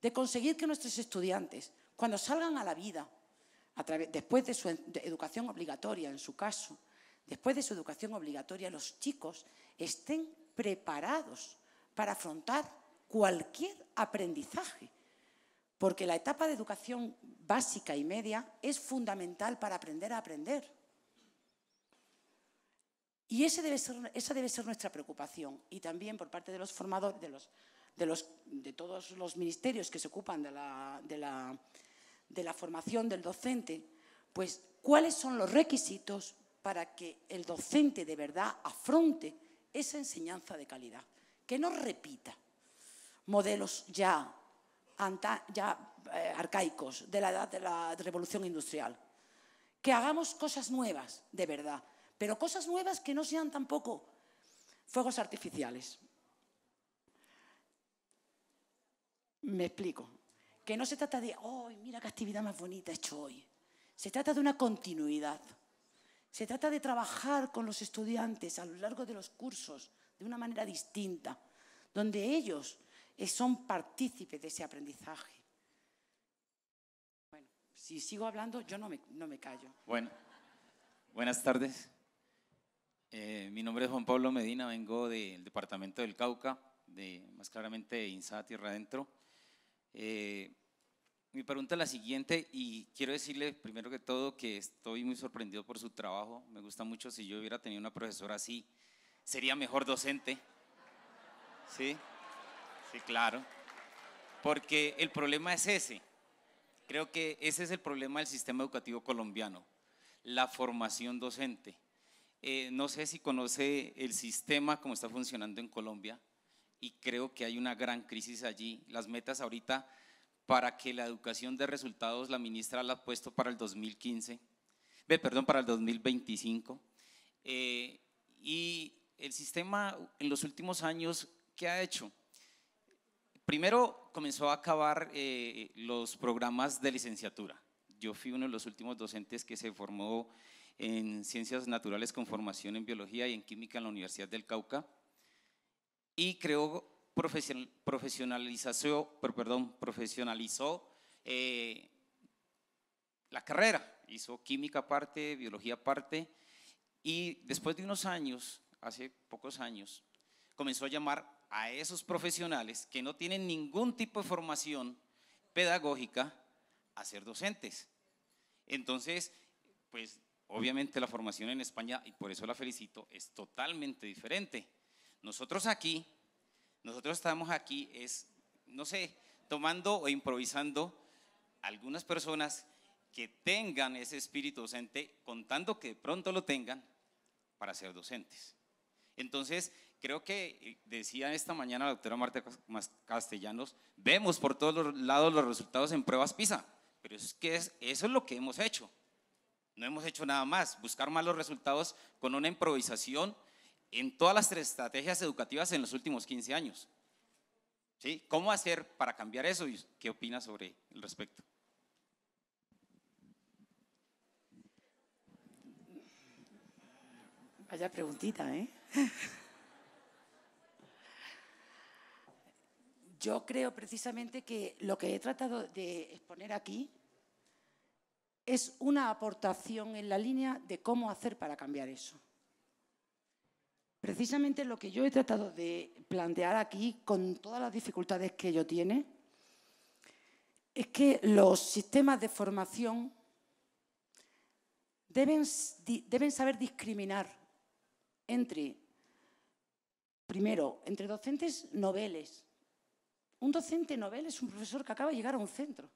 de conseguir que nuestros estudiantes cuando salgan a la vida, después de su educación obligatoria, en su caso, después de su educación obligatoria, los chicos estén preparados para afrontar cualquier aprendizaje, porque la etapa de educación básica y media es fundamental para aprender a aprender. Y esa debe ser nuestra preocupación y también por parte de los formadores, de, los, todos los ministerios que se ocupan de la, de la de la formación del docente, pues cuáles son los requisitos para que el docente de verdad afronte esa enseñanza de calidad, que no repita modelos ya, eh, arcaicos de la edad de la revolución industrial, que hagamos cosas nuevas de verdad, pero cosas nuevas que no sean tampoco fuegos artificiales. Me explico que no se trata de, hoy mira qué actividad más bonita he hecho hoy! Se trata de una continuidad. Se trata de trabajar con los estudiantes a lo largo de los cursos de una manera distinta, donde ellos son partícipes de ese aprendizaje. Bueno, si sigo hablando, yo no me, callo. Bueno, buenas tardes. Eh, mi nombre es Juan Pablo Medina, vengo del departamento del Cauca, de, más claramente de INSAT Tierra Adentro. Eh, mi pregunta es la siguiente y quiero decirle primero que todo que estoy muy sorprendido por su trabajo. Me gusta mucho. Si yo hubiera tenido una profesora así, sería mejor docente. ¿Sí? Sí, claro. Porque el problema es ese. Creo que ese es el problema del sistema educativo colombiano, la formación docente. Eh, no sé si conoce el sistema, como está funcionando en Colombia y creo que hay una gran crisis allí. Las metas ahorita para que la educación de resultados, la ministra la ha puesto para el 2015, perdón, para el 2025. Eh, y el sistema en los últimos años, ¿qué ha hecho? Primero comenzó a acabar eh, los programas de licenciatura. Yo fui uno de los últimos docentes que se formó en ciencias naturales con formación en biología y en química en la Universidad del Cauca y creó profesionalización, perdón, profesionalizó eh, la carrera. Hizo química aparte, biología aparte, y después de unos años, hace pocos años, comenzó a llamar a esos profesionales que no tienen ningún tipo de formación pedagógica a ser docentes. Entonces, pues obviamente la formación en España, y por eso la felicito, es totalmente diferente. Nosotros aquí, nosotros estamos aquí, es, no sé, tomando o improvisando algunas personas que tengan ese espíritu docente, contando que pronto lo tengan, para ser docentes. Entonces, creo que eh, decía esta mañana la doctora Marta Castellanos, vemos por todos los lados los resultados en pruebas PISA, pero es que eso es lo que hemos hecho. No hemos hecho nada más, buscar malos resultados con una improvisación en todas las estrategias educativas en los últimos 15 años. ¿Sí? ¿Cómo hacer para cambiar eso qué opinas sobre el respecto? Vaya preguntita, ¿eh? Yo creo precisamente que lo que he tratado de exponer aquí es una aportación en la línea de cómo hacer para cambiar eso. Precisamente lo que yo he tratado de plantear aquí, con todas las dificultades que ello tiene, es que los sistemas de formación deben, deben saber discriminar entre, primero, entre docentes noveles. Un docente novel es un profesor que acaba de llegar a un centro,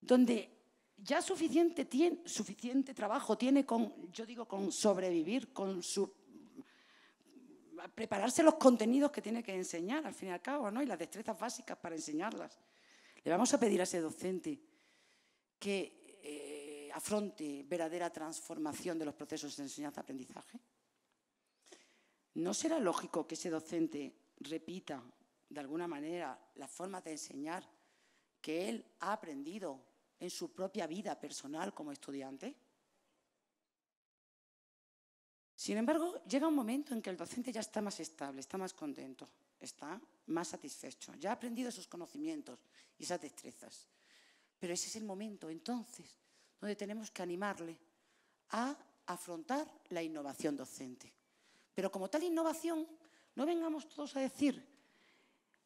donde ya suficiente, suficiente trabajo tiene con, yo digo, con sobrevivir, con su prepararse los contenidos que tiene que enseñar, al fin y al cabo, ¿no? y las destrezas básicas para enseñarlas. Le vamos a pedir a ese docente que eh, afronte verdadera transformación de los procesos de enseñanza-aprendizaje. ¿No será lógico que ese docente repita, de alguna manera, las formas de enseñar que él ha aprendido en su propia vida personal como estudiante? Sin embargo, llega un momento en que el docente ya está más estable, está más contento, está más satisfecho, ya ha aprendido sus conocimientos y esas destrezas. Pero ese es el momento, entonces, donde tenemos que animarle a afrontar la innovación docente. Pero como tal innovación, no vengamos todos a decir,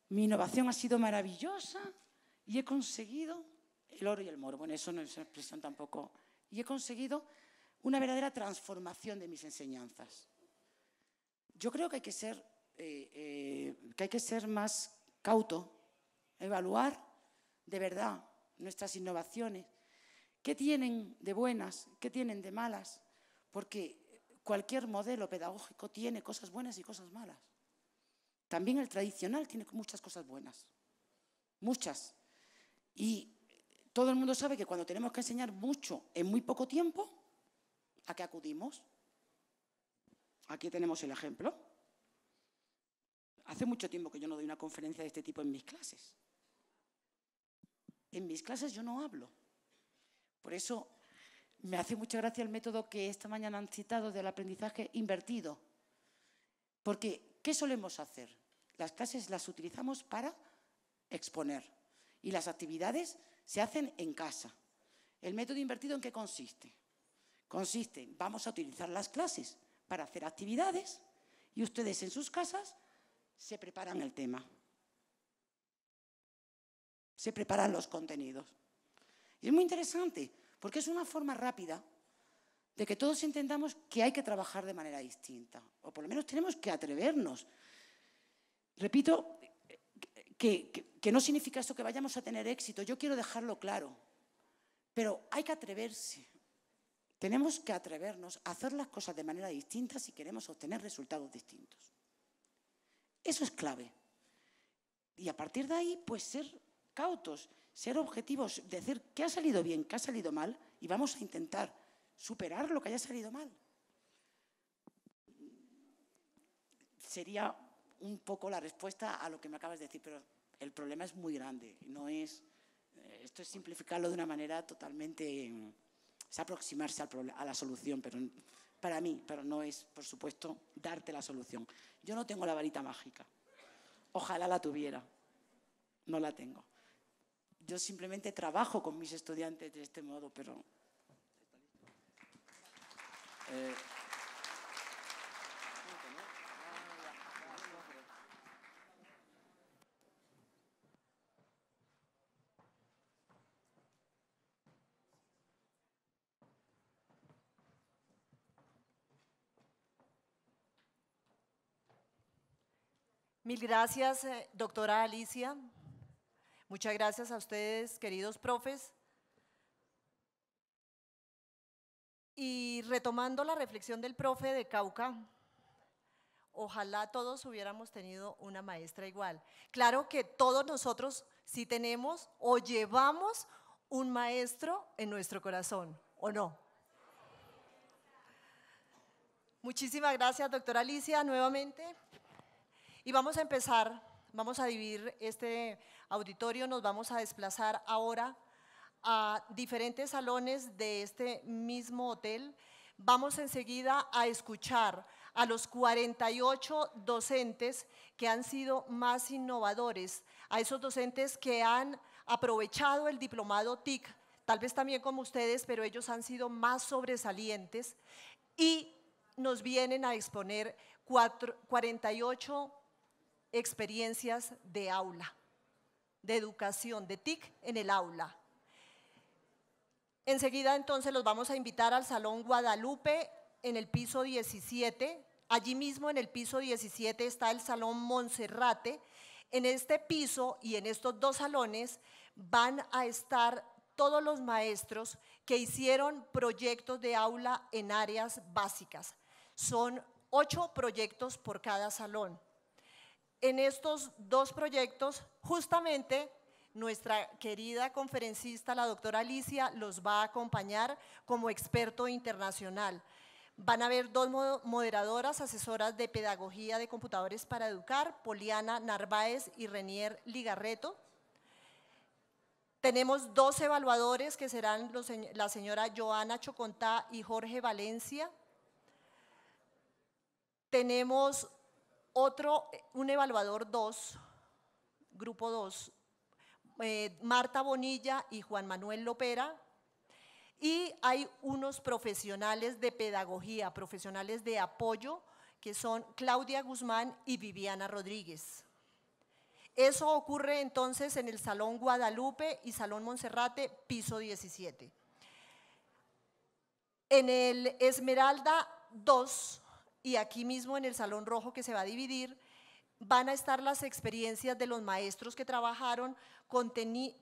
mi innovación ha sido maravillosa y he conseguido el oro y el moro. Bueno, eso no es una expresión tampoco. Y he conseguido una verdadera transformación de mis enseñanzas. Yo creo que hay que ser, eh, eh, que hay que ser más cauto, evaluar de verdad nuestras innovaciones, qué tienen de buenas, qué tienen de malas, porque cualquier modelo pedagógico tiene cosas buenas y cosas malas. También el tradicional tiene muchas cosas buenas, muchas. Y todo el mundo sabe que cuando tenemos que enseñar mucho en muy poco tiempo, ¿A qué acudimos? Aquí tenemos el ejemplo. Hace mucho tiempo que yo no doy una conferencia de este tipo en mis clases. En mis clases yo no hablo. Por eso me hace mucha gracia el método que esta mañana han citado del aprendizaje invertido. Porque, ¿qué solemos hacer? Las clases las utilizamos para exponer y las actividades se hacen en casa. ¿El método invertido en qué consiste? consiste, vamos a utilizar las clases para hacer actividades y ustedes en sus casas se preparan el tema, se preparan los contenidos. Y es muy interesante porque es una forma rápida de que todos entendamos que hay que trabajar de manera distinta, o por lo menos tenemos que atrevernos. Repito, que, no significa eso que vayamos a tener éxito, yo quiero dejarlo claro, pero hay que atreverse, tenemos que atrevernos a hacer las cosas de manera distinta si queremos obtener resultados distintos. Eso es clave. Y a partir de ahí, pues ser cautos, ser objetivos, decir qué ha salido bien, qué ha salido mal, y vamos a intentar superar lo que haya salido mal. Sería un poco la respuesta a lo que me acabas de decir, pero el problema es muy grande. No es, eh, esto es simplificarlo de una manera totalmente es aproximarse a la solución, pero para mí, pero no es, por supuesto, darte la solución. Yo no tengo la varita mágica. Ojalá la tuviera. No la tengo. Yo simplemente trabajo con mis estudiantes de este modo, pero... Eh, Mil gracias, eh, doctora Alicia. Muchas gracias a ustedes, queridos profes. Y retomando la reflexión del profe de Cauca, ojalá todos hubiéramos tenido una maestra igual. Claro que todos nosotros sí tenemos o llevamos un maestro en nuestro corazón, ¿o no? Muchísimas gracias, doctora Alicia, nuevamente. Y vamos a empezar, vamos a dividir este auditorio, nos vamos a desplazar ahora a diferentes salones de este mismo hotel. Vamos enseguida a escuchar a los 48 docentes que han sido más innovadores, a esos docentes que han aprovechado el diplomado TIC, tal vez también como ustedes, pero ellos han sido más sobresalientes y nos vienen a exponer 48 experiencias de aula, de educación, de TIC en el aula. Enseguida entonces los vamos a invitar al Salón Guadalupe en el piso 17. Allí mismo en el piso 17 está el Salón Monserrate. En este piso y en estos dos salones van a estar todos los maestros que hicieron proyectos de aula en áreas básicas. Son ocho proyectos por cada salón en estos dos proyectos, justamente nuestra querida conferencista, la doctora Alicia, los va a acompañar como experto internacional. Van a haber dos moderadoras, asesoras de pedagogía de computadores para educar, Poliana Narváez y Renier Ligarreto. Tenemos dos evaluadores que serán la señora Joana Chocontá y Jorge Valencia. Tenemos otro, un evaluador 2, grupo 2, eh, Marta Bonilla y Juan Manuel Lopera. Y hay unos profesionales de pedagogía, profesionales de apoyo, que son Claudia Guzmán y Viviana Rodríguez. Eso ocurre entonces en el Salón Guadalupe y Salón Monserrate, piso 17. En el Esmeralda 2 y aquí mismo en el Salón Rojo que se va a dividir, van a estar las experiencias de los maestros que trabajaron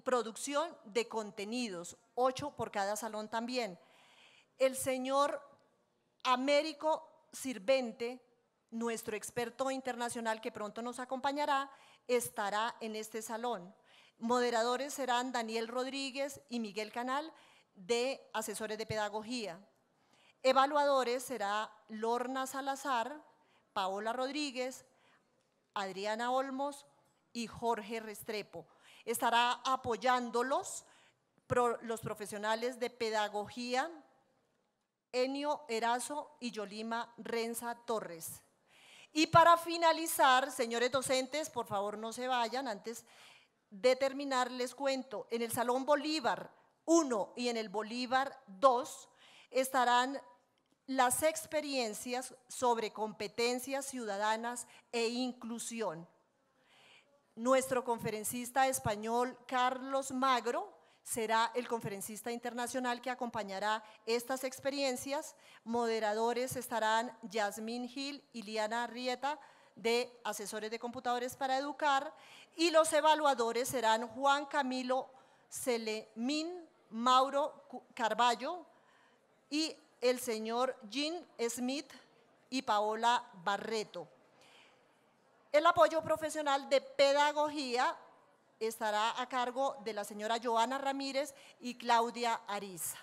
producción de contenidos, ocho por cada salón también. El señor Américo Sirvente, nuestro experto internacional que pronto nos acompañará, estará en este salón. Moderadores serán Daniel Rodríguez y Miguel Canal de Asesores de Pedagogía. Evaluadores será Lorna Salazar, Paola Rodríguez, Adriana Olmos y Jorge Restrepo. Estará apoyándolos los profesionales de pedagogía, Enio Erazo y Yolima Renza Torres. Y para finalizar, señores docentes, por favor no se vayan, antes de terminar les cuento, en el Salón Bolívar 1 y en el Bolívar 2 estarán las experiencias sobre competencias ciudadanas e inclusión. Nuestro conferencista español Carlos Magro será el conferencista internacional que acompañará estas experiencias. Moderadores estarán Yasmín Gil y Liana Rieta de Asesores de Computadores para Educar y los evaluadores serán Juan Camilo Selemín, Mauro Carballo y el señor Jean Smith y Paola Barreto. El apoyo profesional de pedagogía estará a cargo de la señora Joana Ramírez y Claudia Ariza.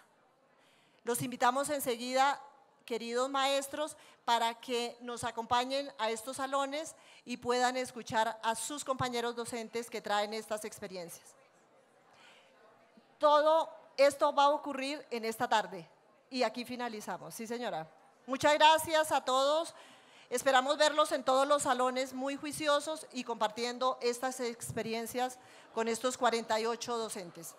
Los invitamos enseguida, queridos maestros, para que nos acompañen a estos salones y puedan escuchar a sus compañeros docentes que traen estas experiencias. Todo esto va a ocurrir en esta tarde. Y aquí finalizamos. Sí, señora. Muchas gracias a todos. Esperamos verlos en todos los salones muy juiciosos y compartiendo estas experiencias con estos 48 docentes.